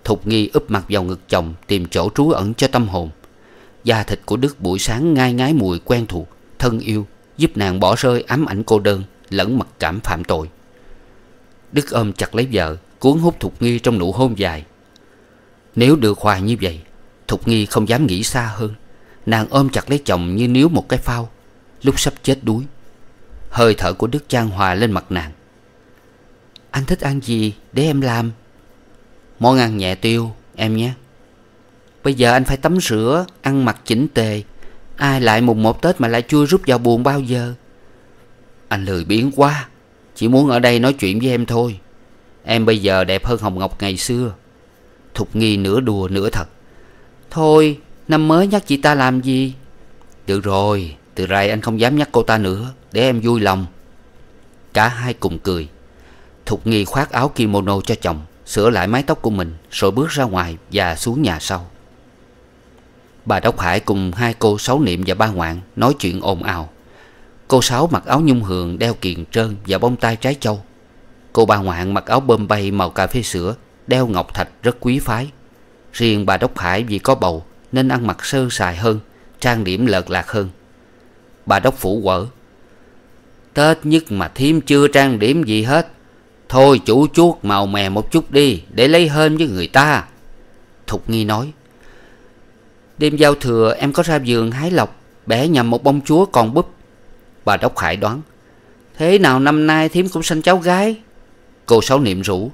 Thục Nghi úp mặt vào ngực chồng Tìm chỗ trú ẩn cho tâm hồn Da thịt của Đức buổi sáng ngai ngái mùi quen thuộc Thân yêu Giúp nàng bỏ rơi ám ảnh cô đơn Lẫn mặc cảm phạm tội Đức ôm chặt lấy vợ Cuốn hút Thục Nghi trong nụ hôn dài Nếu được hoài như vậy Thục Nghi không dám nghĩ xa hơn Nàng ôm chặt lấy chồng như níu một cái phao Lúc sắp chết đuối Hơi thở của Đức Trang hòa lên mặt nàng Anh thích ăn gì để em làm Món ăn nhẹ tiêu em nhé Bây giờ anh phải tắm rửa Ăn mặc chỉnh tề Ai lại mùng một Tết mà lại chưa rút vào buồn bao giờ Anh lười biếng quá Chỉ muốn ở đây nói chuyện với em thôi Em bây giờ đẹp hơn Hồng Ngọc ngày xưa Thục nghi nửa đùa nửa thật Thôi Năm mới nhắc chị ta làm gì Được rồi Từ rày anh không dám nhắc cô ta nữa Để em vui lòng Cả hai cùng cười Thục Nghi khoác áo kimono cho chồng Sửa lại mái tóc của mình Rồi bước ra ngoài và xuống nhà sau Bà Đốc Hải cùng hai cô Sáu Niệm và ba Ngoạn Nói chuyện ồn ào Cô Sáu mặc áo nhung hường đeo kiền trơn Và bông tai trái châu Cô ba Ngoạn mặc áo bơm bay màu cà phê sữa Đeo ngọc thạch rất quý phái Riêng bà Đốc Hải vì có bầu nên ăn mặc sơ sài hơn trang điểm lợt lạc hơn bà đốc phủ quở tết nhất mà thím chưa trang điểm gì hết thôi chủ chuốt màu mè một chút đi để lấy hên với người ta thục nghi nói đêm giao thừa em có ra vườn hái lộc bẻ nhầm một bông chúa còn búp bà đốc khải đoán thế nào năm nay thím cũng sanh cháu gái cô sáu niệm rủ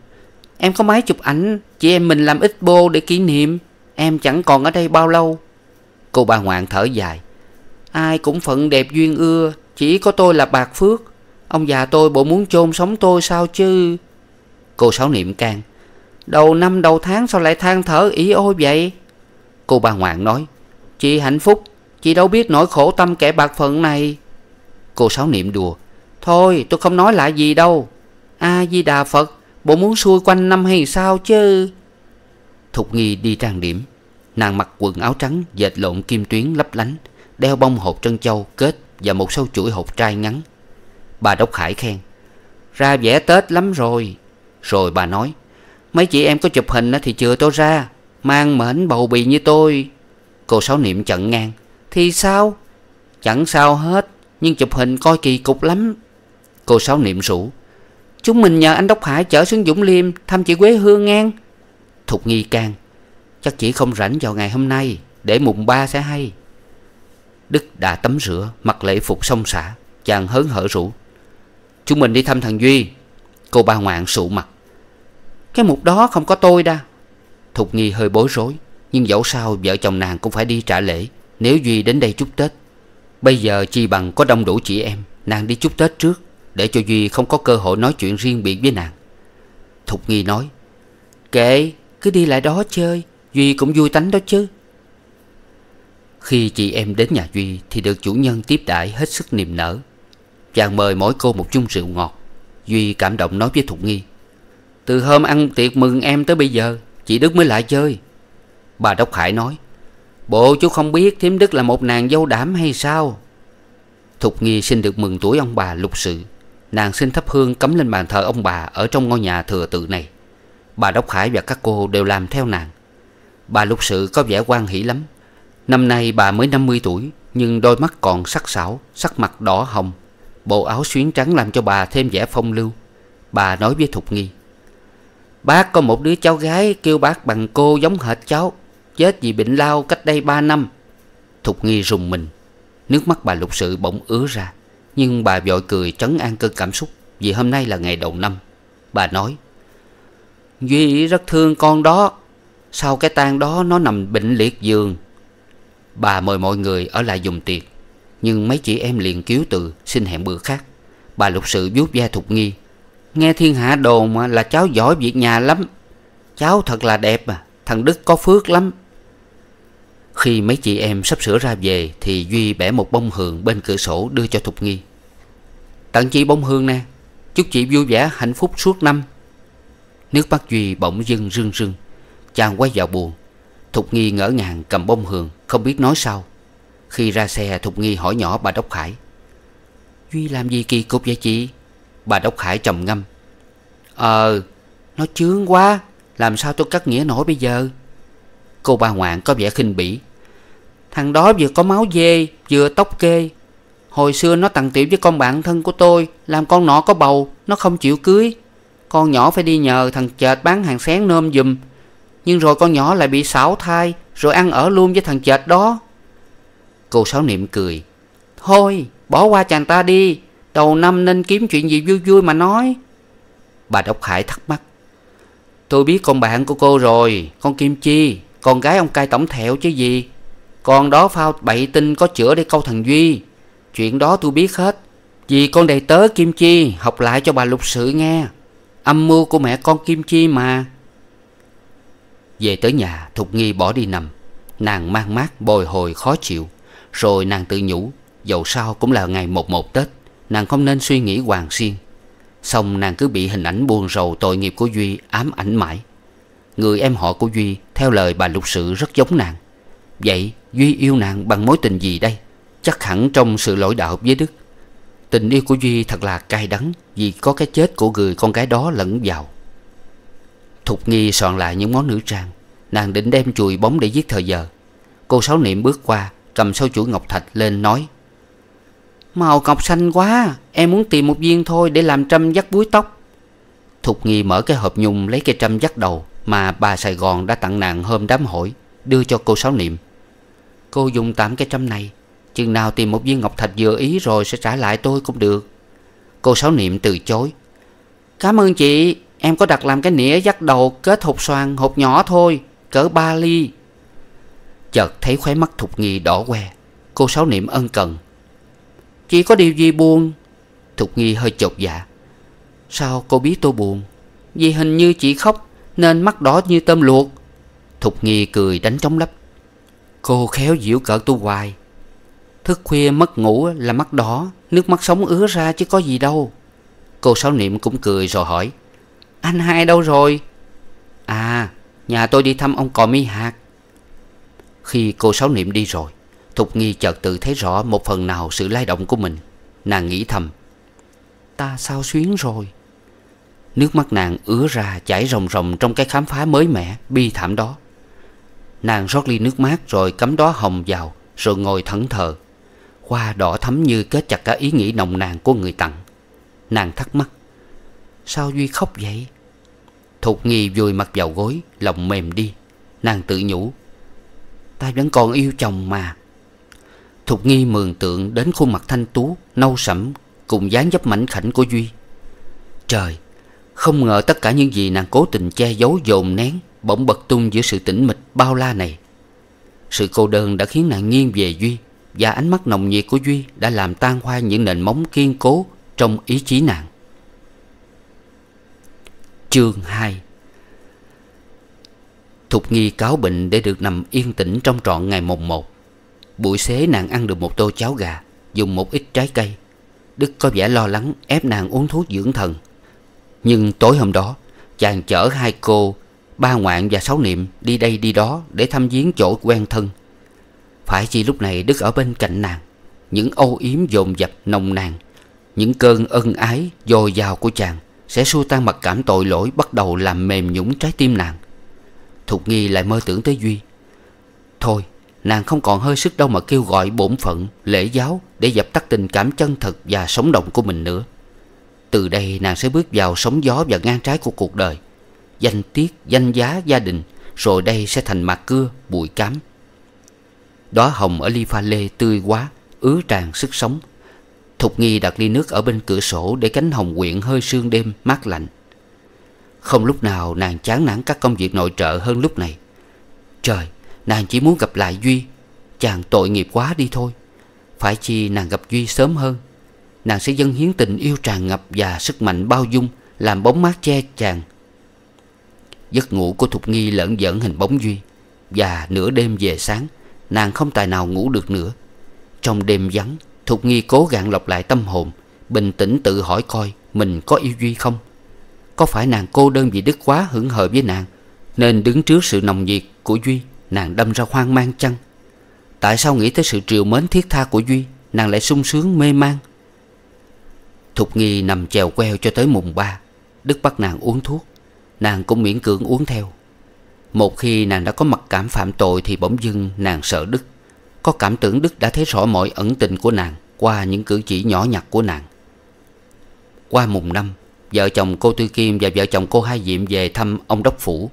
em có máy chụp ảnh chị em mình làm ít bô để kỷ niệm Em chẳng còn ở đây bao lâu Cô bà ngoạn thở dài Ai cũng phận đẹp duyên ưa Chỉ có tôi là bạc phước Ông già tôi bộ muốn chôn sống tôi sao chứ Cô sáu niệm can Đầu năm đầu tháng sao lại than thở ý ôi vậy Cô bà ngoạn nói Chị hạnh phúc Chị đâu biết nỗi khổ tâm kẻ bạc phận này Cô sáu niệm đùa Thôi tôi không nói lại gì đâu A-di-đà Phật Bộ muốn xuôi quanh năm hay sao chứ Thục Nghi đi trang điểm Nàng mặc quần áo trắng dệt lộn kim tuyến lấp lánh Đeo bông hộp trân châu kết Và một sâu chuỗi hộp trai ngắn Bà Đốc Khải khen Ra vẽ Tết lắm rồi Rồi bà nói Mấy chị em có chụp hình thì chưa tôi ra Mang mệnh bầu bì như tôi Cô Sáu Niệm chặn ngang Thì sao Chẳng sao hết Nhưng chụp hình coi kỳ cục lắm Cô Sáu Niệm rủ Chúng mình nhờ anh Đốc Hải chở xuống Dũng Liêm Thăm chị Quế Hương ngang Thục nghi can Chắc chỉ không rảnh vào ngày hôm nay Để mùng ba sẽ hay Đức đã tắm rửa Mặc lễ phục xong xả Chàng hớn hở rủ Chúng mình đi thăm thằng Duy Cô ba ngoạn sụ mặt Cái mục đó không có tôi đa Thục nghi hơi bối rối Nhưng dẫu sao vợ chồng nàng cũng phải đi trả lễ Nếu Duy đến đây chúc Tết Bây giờ chi bằng có đông đủ chị em Nàng đi chúc Tết trước Để cho Duy không có cơ hội nói chuyện riêng biệt với nàng Thục nghi nói Kệ cứ đi lại đó chơi Duy cũng vui tánh đó chứ Khi chị em đến nhà Duy Thì được chủ nhân tiếp đãi hết sức niềm nở Chàng mời mỗi cô một chung rượu ngọt Duy cảm động nói với Thục Nghi Từ hôm ăn tiệc mừng em tới bây giờ Chị Đức mới lại chơi Bà Đốc Hải nói Bộ chú không biết thím Đức là một nàng dâu đảm hay sao Thục Nghi xin được mừng tuổi ông bà lục sự Nàng xin thắp hương cắm lên bàn thờ ông bà Ở trong ngôi nhà thừa tự này Bà Đốc Hải và các cô đều làm theo nàng Bà lục sự có vẻ quan hỷ lắm Năm nay bà mới 50 tuổi Nhưng đôi mắt còn sắc sảo Sắc mặt đỏ hồng Bộ áo xuyến trắng làm cho bà thêm vẻ phong lưu Bà nói với Thục Nghi Bác có một đứa cháu gái Kêu bác bằng cô giống hệt cháu Chết vì bệnh lao cách đây 3 năm Thục Nghi rùng mình Nước mắt bà lục sự bỗng ứa ra Nhưng bà vội cười trấn an cơn cảm xúc Vì hôm nay là ngày đầu năm Bà nói duy rất thương con đó sau cái tang đó nó nằm bệnh liệt giường bà mời mọi người ở lại dùng tiệc nhưng mấy chị em liền cứu từ xin hẹn bữa khác bà lục sự giúp gia thục nghi nghe thiên hạ đồn là cháu giỏi việc nhà lắm cháu thật là đẹp à thằng đức có phước lắm khi mấy chị em sắp sửa ra về thì duy bẻ một bông hương bên cửa sổ đưa cho thục nghi tặng chị bông hương nè chúc chị vui vẻ hạnh phúc suốt năm Nước mắt Duy bỗng dưng rưng rưng Chàng quay vào buồn Thục Nghi ngỡ ngàng cầm bông hường Không biết nói sao Khi ra xe Thục Nghi hỏi nhỏ bà Đốc Khải Duy làm gì kỳ cục vậy chị Bà Đốc Khải trầm ngâm Ờ Nó chướng quá Làm sao tôi cắt nghĩa nổi bây giờ Cô bà ngoạn có vẻ khinh bỉ Thằng đó vừa có máu dê Vừa tóc kê Hồi xưa nó tặng tiểu với con bạn thân của tôi Làm con nọ có bầu Nó không chịu cưới con nhỏ phải đi nhờ thằng chệt bán hàng sáng nôm giùm nhưng rồi con nhỏ lại bị xảo thai rồi ăn ở luôn với thằng chệt đó cô sáu niệm cười thôi bỏ qua chàng ta đi đầu năm nên kiếm chuyện gì vui vui mà nói bà đốc hải thắc mắc tôi biết con bạn của cô rồi con kim chi con gái ông cai tổng thẹo chứ gì con đó phao bậy tinh có chữa để câu thằng duy chuyện đó tôi biết hết vì con đầy tớ kim chi học lại cho bà lục sự nghe Âm mưu của mẹ con Kim Chi mà Về tới nhà Thục Nghi bỏ đi nằm Nàng mang mát bồi hồi khó chịu Rồi nàng tự nhủ Dầu sao cũng là ngày một một Tết Nàng không nên suy nghĩ hoàng xiên Xong nàng cứ bị hình ảnh buồn rầu tội nghiệp của Duy ám ảnh mãi Người em họ của Duy Theo lời bà lục sự rất giống nàng Vậy Duy yêu nàng bằng mối tình gì đây Chắc hẳn trong sự lỗi đạo với Đức Tình yêu của Duy thật là cay đắng Vì có cái chết của người con gái đó lẫn vào Thục Nghi soạn lại những món nữ trang Nàng định đem chùi bóng để giết thời giờ Cô Sáu Niệm bước qua Cầm sâu chuỗi ngọc thạch lên nói Màu cọc xanh quá Em muốn tìm một viên thôi để làm trăm dắt búi tóc Thục Nghi mở cái hộp nhung lấy cây trăm dắt đầu Mà bà Sài Gòn đã tặng nàng hôm đám hỏi Đưa cho cô Sáu Niệm Cô dùng tạm cái trăm này Chừng nào tìm một viên ngọc thạch vừa ý rồi sẽ trả lại tôi cũng được Cô Sáu Niệm từ chối Cảm ơn chị Em có đặt làm cái nĩa dắt đầu kết hộp xoan hộp nhỏ thôi Cỡ ba ly Chợt thấy khóe mắt Thục Nghi đỏ que Cô Sáu Niệm ân cần Chị có điều gì buồn Thục Nghi hơi chột dạ Sao cô biết tôi buồn Vì hình như chị khóc Nên mắt đỏ như tôm luộc Thục Nghi cười đánh trống lấp Cô khéo diễu cỡ tôi hoài Thức khuya mất ngủ là mắt đỏ Nước mắt sống ứa ra chứ có gì đâu Cô Sáu Niệm cũng cười rồi hỏi Anh hai đâu rồi À nhà tôi đi thăm ông Cò Mi Hạt Khi cô Sáu Niệm đi rồi Thục Nghi chợt tự thấy rõ một phần nào sự lay động của mình Nàng nghĩ thầm Ta sao xuyến rồi Nước mắt nàng ứa ra chảy ròng ròng trong cái khám phá mới mẻ, bi thảm đó Nàng rót ly nước mát rồi cắm đó hồng vào Rồi ngồi thẫn thờ hoa đỏ thắm như kết chặt cả ý nghĩ nồng nàn của người tặng Nàng thắc mắc Sao Duy khóc vậy Thục nghi vùi mặt vào gối Lòng mềm đi Nàng tự nhủ Ta vẫn còn yêu chồng mà Thục nghi mường tượng đến khuôn mặt thanh tú Nâu sẫm Cùng dáng dấp mảnh khảnh của Duy Trời Không ngờ tất cả những gì nàng cố tình che giấu dồn nén Bỗng bật tung giữa sự tĩnh mịch bao la này Sự cô đơn đã khiến nàng nghiêng về Duy và ánh mắt nồng nhiệt của Duy đã làm tan hoang những nền móng kiên cố trong ý chí nàng. Chương 2 Thục Nghi cáo bệnh để được nằm yên tĩnh trong trọn ngày mùng một. Buổi xế nàng ăn được một tô cháo gà, dùng một ít trái cây. Đức có vẻ lo lắng ép nàng uống thuốc dưỡng thần. Nhưng tối hôm đó, chàng chở hai cô, ba ngoạn và sáu niệm đi đây đi đó để thăm viếng chỗ quen thân – phải chi lúc này Đức ở bên cạnh nàng Những âu yếm dồn dập nồng nàn Những cơn ân ái dồi dào của chàng Sẽ xua tan mặc cảm tội lỗi Bắt đầu làm mềm nhũng trái tim nàng Thục Nghi lại mơ tưởng tới Duy Thôi nàng không còn hơi sức đâu mà kêu gọi bổn phận, lễ giáo để dập tắt tình cảm chân thật và sống động của mình nữa. Từ đây nàng sẽ bước vào sóng gió và ngang trái của cuộc đời. Danh tiết, danh giá, gia đình, rồi đây sẽ thành mạc cưa, bụi cám. Đóa hồng ở ly pha lê tươi quá Ứa tràn sức sống Thục Nghi đặt ly nước ở bên cửa sổ Để cánh hồng quyện hơi sương đêm mát lạnh Không lúc nào nàng chán nản các công việc nội trợ hơn lúc này Trời Nàng chỉ muốn gặp lại Duy Chàng tội nghiệp quá đi thôi Phải chi nàng gặp Duy sớm hơn Nàng sẽ dâng hiến tình yêu tràn ngập Và sức mạnh bao dung Làm bóng mát che chàng Giấc ngủ của Thục Nghi lẫn dẫn hình bóng Duy Và nửa đêm về sáng Nàng không tài nào ngủ được nữa Trong đêm vắng Thục Nghi cố gắng lọc lại tâm hồn Bình tĩnh tự hỏi coi Mình có yêu Duy không Có phải nàng cô đơn vì Đức quá hưởng hợp với nàng Nên đứng trước sự nồng nhiệt của Duy Nàng đâm ra hoang mang chăng Tại sao nghĩ tới sự triều mến thiết tha của Duy Nàng lại sung sướng mê man Thục Nghi nằm chèo queo cho tới mùng ba Đức bắt nàng uống thuốc Nàng cũng miễn cưỡng uống theo một khi nàng đã có mặc cảm phạm tội thì bỗng dưng nàng sợ Đức. Có cảm tưởng Đức đã thấy rõ mọi ẩn tình của nàng qua những cử chỉ nhỏ nhặt của nàng. Qua mùng năm, vợ chồng cô Tư Kim và vợ chồng cô Hai Diệm về thăm ông Đốc Phủ.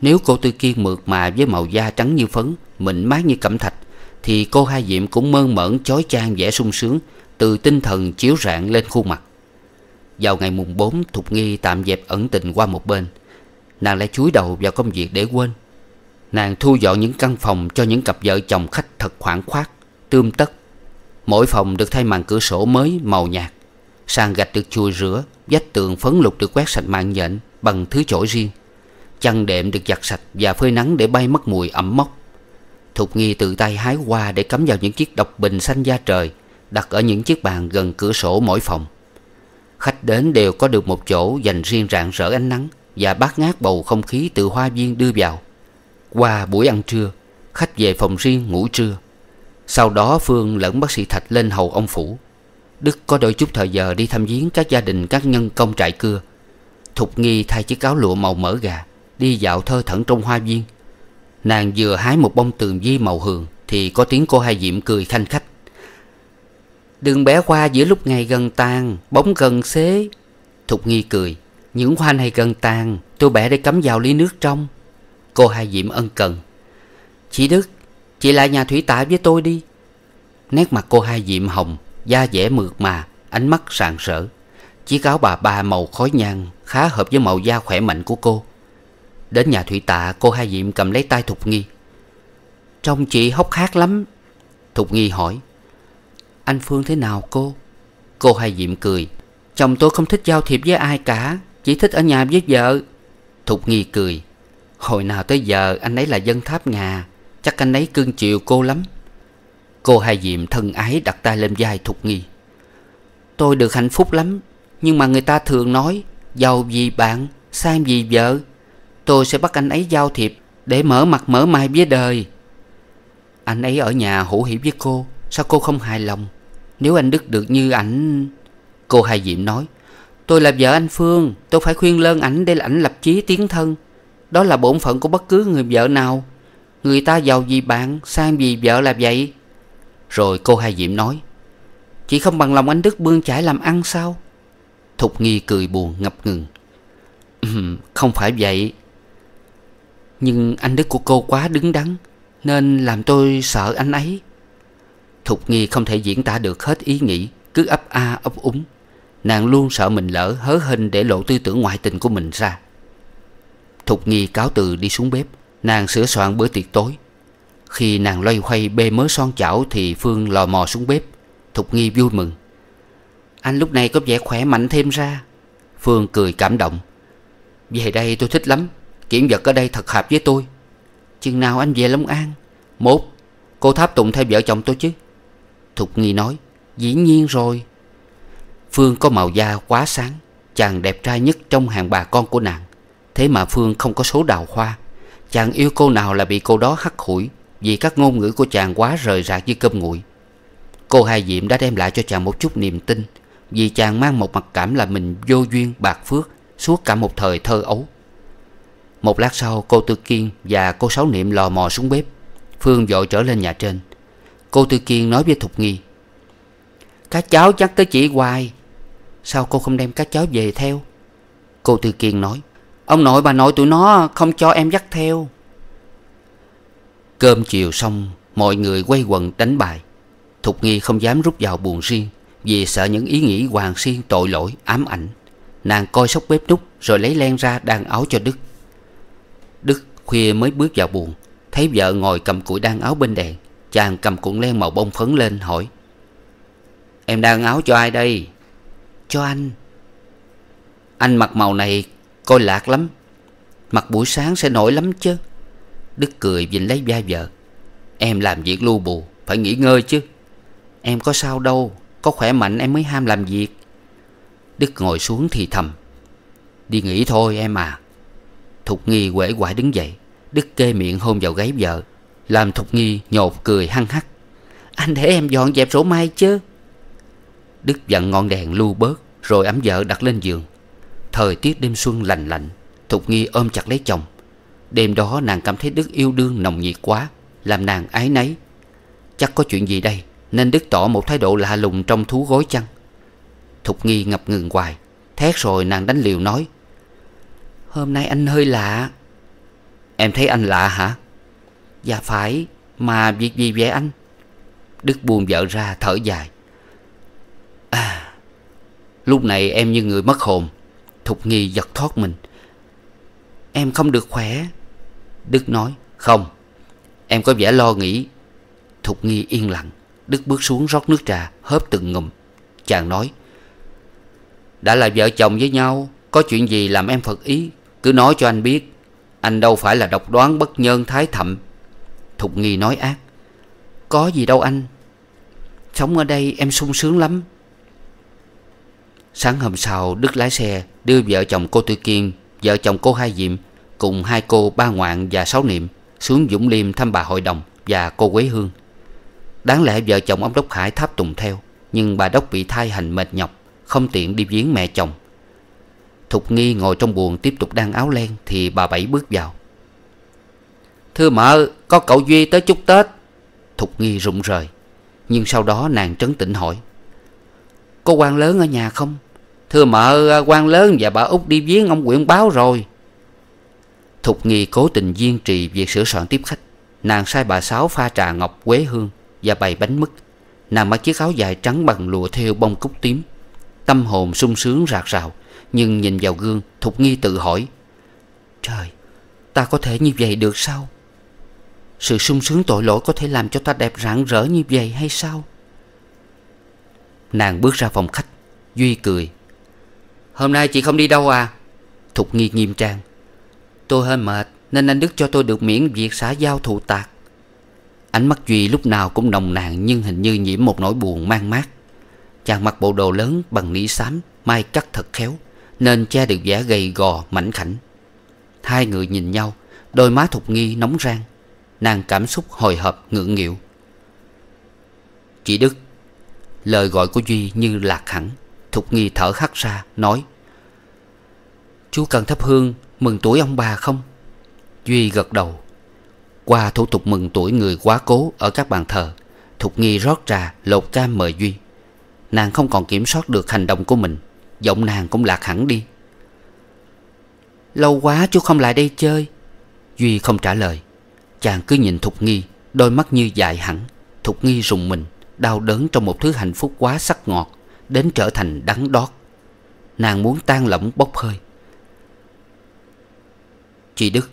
Nếu cô Tư Kim mượt mà với màu da trắng như phấn, mịn mát như cẩm thạch, thì cô Hai Diệm cũng mơn mởn chói chang vẻ sung sướng từ tinh thần chiếu rạng lên khuôn mặt. Vào ngày mùng 4, Thục Nghi tạm dẹp ẩn tình qua một bên – Nàng lại chúi đầu vào công việc để quên Nàng thu dọn những căn phòng cho những cặp vợ chồng khách thật khoảng khoát Tươm tất Mỗi phòng được thay màn cửa sổ mới màu nhạt Sàn gạch được chùi rửa Vách tường phấn lục được quét sạch mạng nhện Bằng thứ chổi riêng Chăn đệm được giặt sạch và phơi nắng để bay mất mùi ẩm mốc Thục Nghi tự tay hái hoa để cắm vào những chiếc độc bình xanh da trời Đặt ở những chiếc bàn gần cửa sổ mỗi phòng Khách đến đều có được một chỗ dành riêng rạng rỡ ánh nắng và bát ngát bầu không khí từ hoa viên đưa vào qua buổi ăn trưa khách về phòng riêng ngủ trưa sau đó phương lẫn bác sĩ thạch lên hầu ông phủ đức có đôi chút thời giờ đi thăm viếng các gia đình các nhân công trại cưa thục nghi thay chiếc áo lụa màu mỡ gà đi dạo thơ thẩn trong hoa viên nàng vừa hái một bông tường vi màu hường thì có tiếng cô hai diệm cười khanh khách đừng bé qua giữa lúc ngày gần tàn bóng gần xế thục nghi cười những hoa này gần tàn Tôi bẻ để cắm vào ly nước trong Cô Hai Diệm ân cần Chị Đức Chị lại nhà thủy tạ với tôi đi Nét mặt cô Hai Diệm hồng Da dẻ mượt mà Ánh mắt sạng sở Chiếc áo bà ba màu khói nhang Khá hợp với màu da khỏe mạnh của cô Đến nhà thủy tạ cô Hai Diệm cầm lấy tay Thục Nghi Trông chị hốc khát lắm Thục Nghi hỏi Anh Phương thế nào cô Cô Hai Diệm cười Chồng tôi không thích giao thiệp với ai cả chỉ thích ở nhà với vợ Thục Nghi cười Hồi nào tới giờ anh ấy là dân tháp ngà Chắc anh ấy cưng chiều cô lắm Cô hai diệm thân ái đặt tay lên vai Thục Nghi Tôi được hạnh phúc lắm Nhưng mà người ta thường nói Giàu vì bạn, sang vì vợ Tôi sẽ bắt anh ấy giao thiệp Để mở mặt mở mai với đời Anh ấy ở nhà hữu hiểu với cô Sao cô không hài lòng Nếu anh Đức được như ảnh Cô hai diệm nói Tôi là vợ anh Phương Tôi phải khuyên lơn ảnh để ảnh lập chí tiến thân Đó là bổn phận của bất cứ người vợ nào Người ta giàu vì bạn Sang vì vợ là vậy Rồi cô Hai Diệm nói Chị không bằng lòng anh Đức bươn chải làm ăn sao Thục Nghi cười buồn ngập ngừng Không phải vậy Nhưng anh Đức của cô quá đứng đắn Nên làm tôi sợ anh ấy Thục Nghi không thể diễn tả được hết ý nghĩ Cứ ấp a ấp úng Nàng luôn sợ mình lỡ hớ hình để lộ tư tưởng ngoại tình của mình ra Thục Nghi cáo từ đi xuống bếp Nàng sửa soạn bữa tiệc tối Khi nàng loay hoay bê mớ son chảo Thì Phương lò mò xuống bếp Thục Nghi vui mừng Anh lúc này có vẻ khỏe mạnh thêm ra Phương cười cảm động Về đây tôi thích lắm kiểm vật ở đây thật hợp với tôi Chừng nào anh về Long An Một Cô Tháp Tùng theo vợ chồng tôi chứ Thục Nghi nói Dĩ nhiên rồi Phương có màu da quá sáng Chàng đẹp trai nhất trong hàng bà con của nàng Thế mà Phương không có số đào hoa Chàng yêu cô nào là bị cô đó hắt hủi Vì các ngôn ngữ của chàng quá rời rạc như cơm nguội Cô Hai Diệm đã đem lại cho chàng một chút niềm tin Vì chàng mang một mặt cảm là mình vô duyên bạc phước Suốt cả một thời thơ ấu Một lát sau cô Tư Kiên và cô Sáu Niệm lò mò xuống bếp Phương vội trở lên nhà trên Cô Tư Kiên nói với Thục Nghi Các cháu chắc tới chị hoài Sao cô không đem các cháu về theo Cô Tư Kiên nói Ông nội bà nội tụi nó không cho em dắt theo Cơm chiều xong Mọi người quay quần đánh bài Thục Nghi không dám rút vào buồn riêng Vì sợ những ý nghĩ hoàng siêng tội lỗi ám ảnh Nàng coi sóc bếp nút Rồi lấy len ra đan áo cho Đức Đức khuya mới bước vào buồn Thấy vợ ngồi cầm củi đan áo bên đèn Chàng cầm cuộn len màu bông phấn lên hỏi Em đan áo cho ai đây cho anh Anh mặc màu này coi lạc lắm mặc buổi sáng sẽ nổi lắm chứ Đức cười nhìn lấy da vợ Em làm việc lu bù Phải nghỉ ngơi chứ Em có sao đâu Có khỏe mạnh em mới ham làm việc Đức ngồi xuống thì thầm Đi nghỉ thôi em à Thục Nghi quể quải đứng dậy Đức kê miệng hôn vào gáy vợ Làm Thục Nghi nhột cười hăng hắc Anh để em dọn dẹp sổ mai chứ Đức dặn ngọn đèn lu bớt Rồi ấm vợ đặt lên giường Thời tiết đêm xuân lành lạnh Thục Nghi ôm chặt lấy chồng Đêm đó nàng cảm thấy Đức yêu đương nồng nhiệt quá Làm nàng ái nấy Chắc có chuyện gì đây Nên Đức tỏ một thái độ lạ lùng trong thú gối chăn Thục Nghi ngập ngừng hoài Thét rồi nàng đánh liều nói Hôm nay anh hơi lạ Em thấy anh lạ hả Dạ phải Mà việc gì vậy anh Đức buông vợ ra thở dài À Lúc này em như người mất hồn Thục Nghi giật thoát mình Em không được khỏe Đức nói Không Em có vẻ lo nghĩ Thục Nghi yên lặng Đức bước xuống rót nước trà Hớp từng ngụm Chàng nói Đã là vợ chồng với nhau Có chuyện gì làm em phật ý Cứ nói cho anh biết Anh đâu phải là độc đoán bất nhân thái thậm Thục Nghi nói ác Có gì đâu anh Sống ở đây em sung sướng lắm Sáng hôm sau Đức lái xe đưa vợ chồng cô Tư Kim Vợ chồng cô Hai Diệm Cùng hai cô Ba Ngoạn và Sáu Niệm Xuống Dũng Liêm thăm bà hội đồng Và cô Quế Hương Đáng lẽ vợ chồng ông Đốc Hải tháp tùng theo Nhưng bà Đốc bị thai hành mệt nhọc Không tiện đi viếng mẹ chồng Thục Nghi ngồi trong buồng tiếp tục đang áo len Thì bà Bảy bước vào Thưa mợ có cậu Duy tới chúc Tết Thục Nghi rụng rời Nhưng sau đó nàng trấn tĩnh hỏi có quan lớn ở nhà không thưa mợ à, quan lớn và bà út đi viếng ông quyển báo rồi thục nghi cố tình duyên trì việc sửa soạn tiếp khách nàng sai bà sáu pha trà ngọc quế hương và bày bánh mứt nàng mặc chiếc áo dài trắng bằng lụa thêu bông cúc tím tâm hồn sung sướng rạc rào nhưng nhìn vào gương thục nghi tự hỏi trời ta có thể như vậy được sao sự sung sướng tội lỗi có thể làm cho ta đẹp rạng rỡ như vậy hay sao Nàng bước ra phòng khách Duy cười Hôm nay chị không đi đâu à Thục Nghi nghiêm trang Tôi hơi mệt Nên anh Đức cho tôi được miễn việc xã giao thụ tạc Ánh mắt Duy lúc nào cũng nồng nàn Nhưng hình như nhiễm một nỗi buồn mang mát Chàng mặc bộ đồ lớn bằng nỉ xám Mai cắt thật khéo Nên che được vẻ gầy gò mảnh khảnh Hai người nhìn nhau Đôi má Thục Nghi nóng rang Nàng cảm xúc hồi hộp ngượng nghịu Chị Đức Lời gọi của Duy như lạc hẳn Thục Nghi thở hắt ra nói Chú cần thắp hương mừng tuổi ông bà không? Duy gật đầu Qua thủ tục mừng tuổi người quá cố ở các bàn thờ Thục Nghi rót trà lột cam mời Duy Nàng không còn kiểm soát được hành động của mình Giọng nàng cũng lạc hẳn đi Lâu quá chú không lại đây chơi Duy không trả lời Chàng cứ nhìn Thục Nghi Đôi mắt như dài hẳn Thục Nghi rùng mình đau đớn trong một thứ hạnh phúc quá sắc ngọt đến trở thành đắng đót nàng muốn tan lỏng bốc hơi chị đức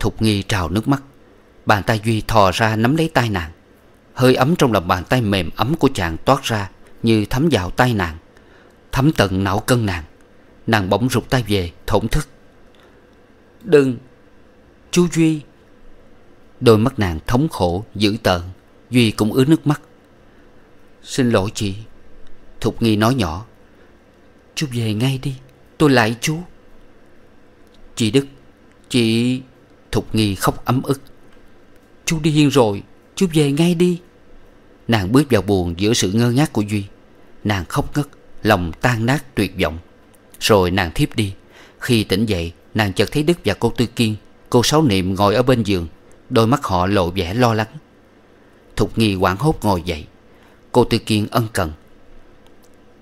thục nghi trào nước mắt bàn tay duy thò ra nắm lấy tay nàng hơi ấm trong lòng bàn tay mềm ấm của chàng toát ra như thấm vào tay nàng thấm tận não cân nàng nàng bỗng rụt tay về thổn thức đừng chú duy đôi mắt nàng thống khổ dữ tợn duy cũng ứa nước mắt Xin lỗi chị Thục Nghi nói nhỏ Chú về ngay đi Tôi lại chú Chị Đức Chị Thục Nghi khóc ấm ức Chú điên rồi Chú về ngay đi Nàng bước vào buồn giữa sự ngơ ngác của Duy Nàng khóc ngất Lòng tan nát tuyệt vọng Rồi nàng thiếp đi Khi tỉnh dậy Nàng chợt thấy Đức và cô Tư Kiên Cô Sáu Niệm ngồi ở bên giường Đôi mắt họ lộ vẻ lo lắng Thục Nghi quảng hốt ngồi dậy Cô Tư Kiên ân cần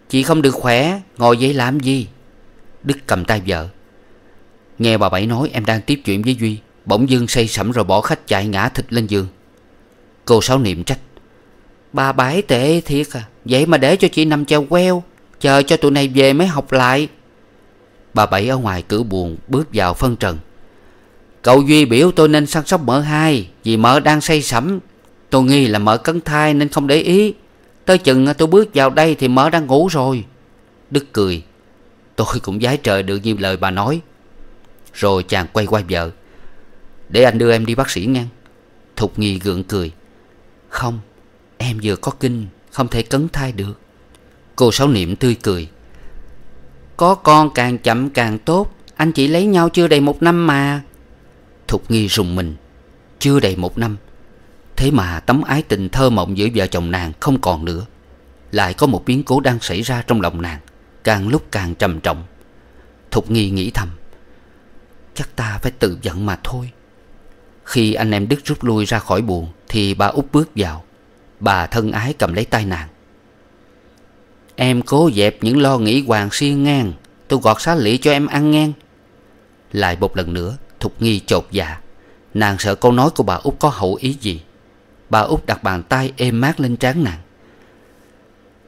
Chị không được khỏe Ngồi vậy làm gì Đức cầm tay vợ Nghe bà Bảy nói em đang tiếp chuyện với Duy Bỗng dưng say sẩm rồi bỏ khách chạy ngã thịt lên giường Cô Sáu niệm trách Bà Bảy tệ thiệt à Vậy mà để cho chị nằm treo queo Chờ cho tụi này về mới học lại Bà Bảy ở ngoài cửa buồn bước vào phân trần Cậu Duy biểu tôi nên săn sóc mỡ hai Vì mỡ đang say sẩm Tôi nghi là mỡ cấn thai nên không để ý Tới chừng tôi bước vào đây thì mở đang ngủ rồi Đức cười Tôi cũng giái trời được như lời bà nói Rồi chàng quay qua vợ Để anh đưa em đi bác sĩ ngang Thục nghi gượng cười Không Em vừa có kinh Không thể cấn thai được Cô Sáu Niệm tươi cười Có con càng chậm càng tốt Anh chị lấy nhau chưa đầy một năm mà Thục nghi rùng mình Chưa đầy một năm Thế mà tấm ái tình thơ mộng giữa vợ chồng nàng không còn nữa Lại có một biến cố đang xảy ra trong lòng nàng Càng lúc càng trầm trọng Thục Nghi nghĩ thầm Chắc ta phải tự giận mà thôi Khi anh em Đức rút lui ra khỏi buồn Thì bà út bước vào Bà thân ái cầm lấy tay nàng Em cố dẹp những lo nghĩ hoàng xiên ngang Tôi gọt xá lị cho em ăn ngang Lại một lần nữa Thục Nghi chột dạ Nàng sợ câu nói của bà út có hậu ý gì Bà út đặt bàn tay êm mát lên trán nàng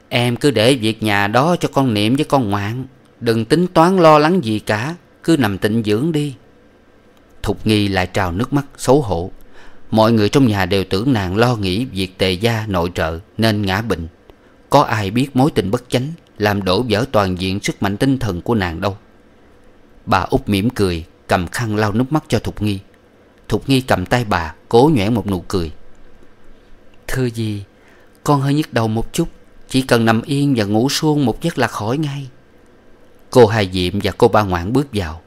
Em cứ để việc nhà đó cho con Niệm với con Ngoạn Đừng tính toán lo lắng gì cả Cứ nằm tịnh dưỡng đi Thục Nghi lại trào nước mắt xấu hổ Mọi người trong nhà đều tưởng nàng lo nghĩ Việc tề gia nội trợ nên ngã bệnh Có ai biết mối tình bất chánh Làm đổ vỡ toàn diện sức mạnh tinh thần của nàng đâu Bà út mỉm cười Cầm khăn lau nước mắt cho Thục Nghi Thục Nghi cầm tay bà Cố nhoẻn một nụ cười Thưa gì Con hơi nhức đầu một chút Chỉ cần nằm yên và ngủ suông một giấc là khỏi ngay Cô hai diệm và cô ba ngoạn bước vào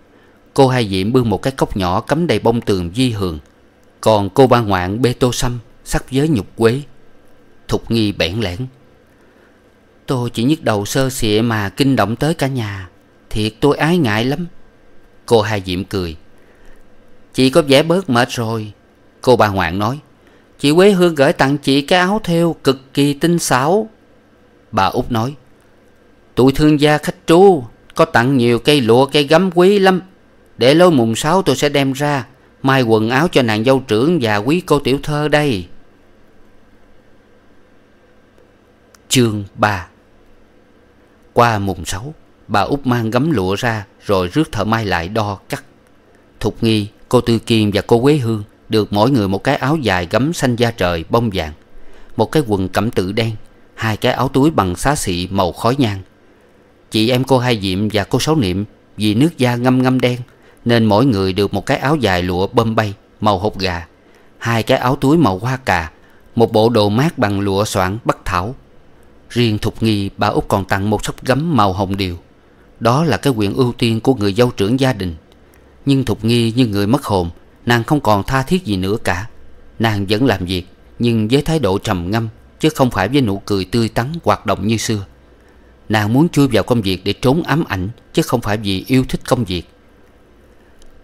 Cô hai diệm bưng một cái cốc nhỏ cắm đầy bông tường di hường Còn cô ba ngoạn bê tô xăm Sắc giới nhục quế Thục nghi bẽn lẽn Tôi chỉ nhức đầu sơ xịa mà kinh động tới cả nhà Thiệt tôi ái ngại lắm Cô hai diệm cười Chị có vẻ bớt mệt rồi Cô bà ngoạn nói Chị Quế Hương gửi tặng chị cái áo thêu cực kỳ tinh xảo Bà út nói Tụi thương gia khách trú Có tặng nhiều cây lụa cây gấm quý lắm Để lối mùng sáu tôi sẽ đem ra Mai quần áo cho nàng dâu trưởng và quý cô tiểu thơ đây Chương 3 Qua mùng sáu Bà út mang gấm lụa ra Rồi rước thợ mai lại đo cắt Thục Nghi, cô Tư Kiên và cô Quế Hương được mỗi người một cái áo dài gấm xanh da trời bông vàng Một cái quần cẩm tử đen Hai cái áo túi bằng xá xị màu khói nhang Chị em cô Hai Diệm và cô Sáu Niệm Vì nước da ngâm ngâm đen Nên mỗi người được một cái áo dài lụa bơm bay Màu hột gà Hai cái áo túi màu hoa cà Một bộ đồ mát bằng lụa soạn bắc thảo Riêng Thục Nghi bà Út còn tặng một sóc gấm màu hồng điều Đó là cái quyền ưu tiên của người dâu trưởng gia đình Nhưng Thục Nghi như người mất hồn Nàng không còn tha thiết gì nữa cả Nàng vẫn làm việc Nhưng với thái độ trầm ngâm Chứ không phải với nụ cười tươi tắn hoạt động như xưa Nàng muốn chui vào công việc để trốn ám ảnh Chứ không phải vì yêu thích công việc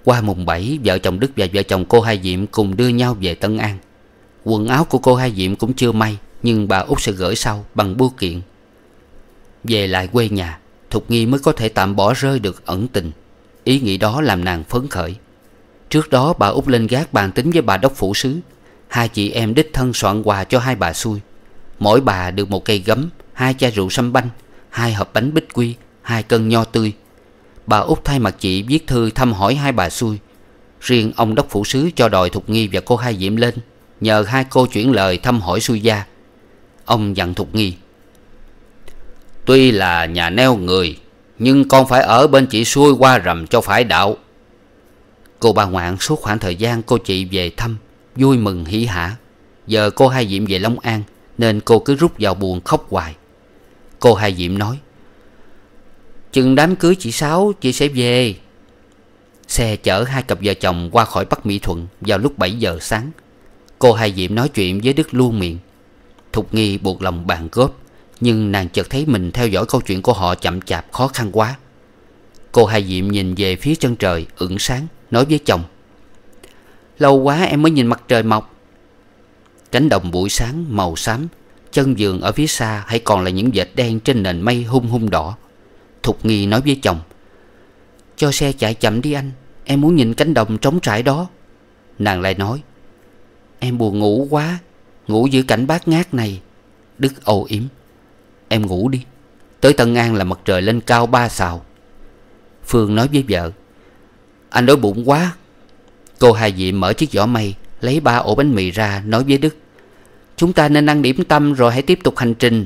Qua mùng 7 Vợ chồng Đức và vợ chồng cô Hai Diệm Cùng đưa nhau về Tân An Quần áo của cô Hai Diệm cũng chưa may Nhưng bà út sẽ gửi sau bằng bưu kiện Về lại quê nhà Thục Nghi mới có thể tạm bỏ rơi được ẩn tình Ý nghĩ đó làm nàng phấn khởi Trước đó bà út lên gác bàn tính với bà đốc phủ sứ Hai chị em đích thân soạn quà cho hai bà xui Mỗi bà được một cây gấm Hai chai rượu sâm banh Hai hộp bánh bích quy Hai cân nho tươi Bà út thay mặt chị viết thư thăm hỏi hai bà xui Riêng ông đốc phủ sứ cho đòi Thục Nghi và cô Hai Diệm lên Nhờ hai cô chuyển lời thăm hỏi xui gia Ông dặn Thục Nghi Tuy là nhà neo người Nhưng con phải ở bên chị xuôi qua rầm cho phải đạo Cô bà ngoạn suốt khoảng thời gian cô chị về thăm Vui mừng hỉ hả Giờ cô hai Diệm về Long An Nên cô cứ rút vào buồn khóc hoài Cô hai Diệm nói Chừng đám cưới chị Sáu chị sẽ về Xe chở hai cặp vợ chồng qua khỏi Bắc Mỹ Thuận vào lúc 7 giờ sáng Cô hai Diệm nói chuyện với Đức luôn miệng Thục Nghi buộc lòng bàn góp Nhưng nàng chợt thấy mình theo dõi câu chuyện của họ chậm chạp khó khăn quá Cô hai Diệm nhìn về phía chân trời ửng sáng nói với chồng lâu quá em mới nhìn mặt trời mọc cánh đồng buổi sáng màu xám chân giường ở phía xa hay còn là những vệt đen trên nền mây hung hung đỏ thục nghi nói với chồng cho xe chạy chậm đi anh em muốn nhìn cánh đồng trống trải đó nàng lại nói em buồn ngủ quá ngủ giữa cảnh bát ngát này đức âu yếm em ngủ đi tới tân an là mặt trời lên cao ba sào phương nói với vợ anh đói bụng quá Cô Hà Dị mở chiếc giỏ mây Lấy ba ổ bánh mì ra nói với Đức Chúng ta nên ăn điểm tâm rồi hãy tiếp tục hành trình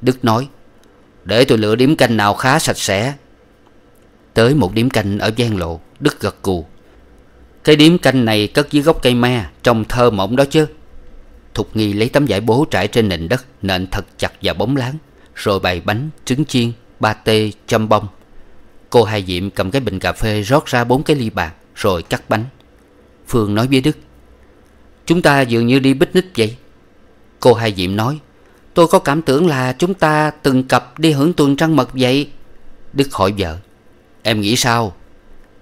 Đức nói Để tôi lựa điểm canh nào khá sạch sẽ Tới một điểm canh ở gian lộ Đức gật cù Cái điểm canh này cất dưới gốc cây me Trông thơ mộng đó chứ Thục Nghi lấy tấm vải bố trải trên nền đất Nện thật chặt và bóng láng Rồi bày bánh, trứng chiên, ba tê, châm bông Cô Hai Diệm cầm cái bình cà phê rót ra bốn cái ly bạc Rồi cắt bánh Phương nói với Đức Chúng ta dường như đi bích nít vậy Cô Hai Diệm nói Tôi có cảm tưởng là chúng ta từng cặp đi hưởng tuần trăng mật vậy Đức hỏi vợ Em nghĩ sao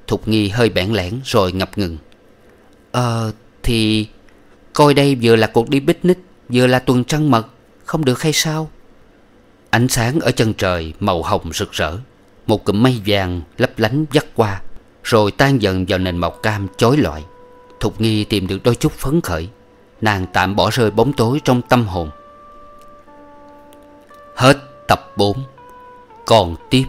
Thục Nghi hơi bẽn lẽn rồi ngập ngừng Ờ thì Coi đây vừa là cuộc đi bích picnic Vừa là tuần trăng mật Không được hay sao Ánh sáng ở chân trời màu hồng rực rỡ một cụm mây vàng lấp lánh dắt qua Rồi tan dần vào nền màu cam chói lọi Thục Nghi tìm được đôi chút phấn khởi Nàng tạm bỏ rơi bóng tối trong tâm hồn Hết tập 4 Còn tiếp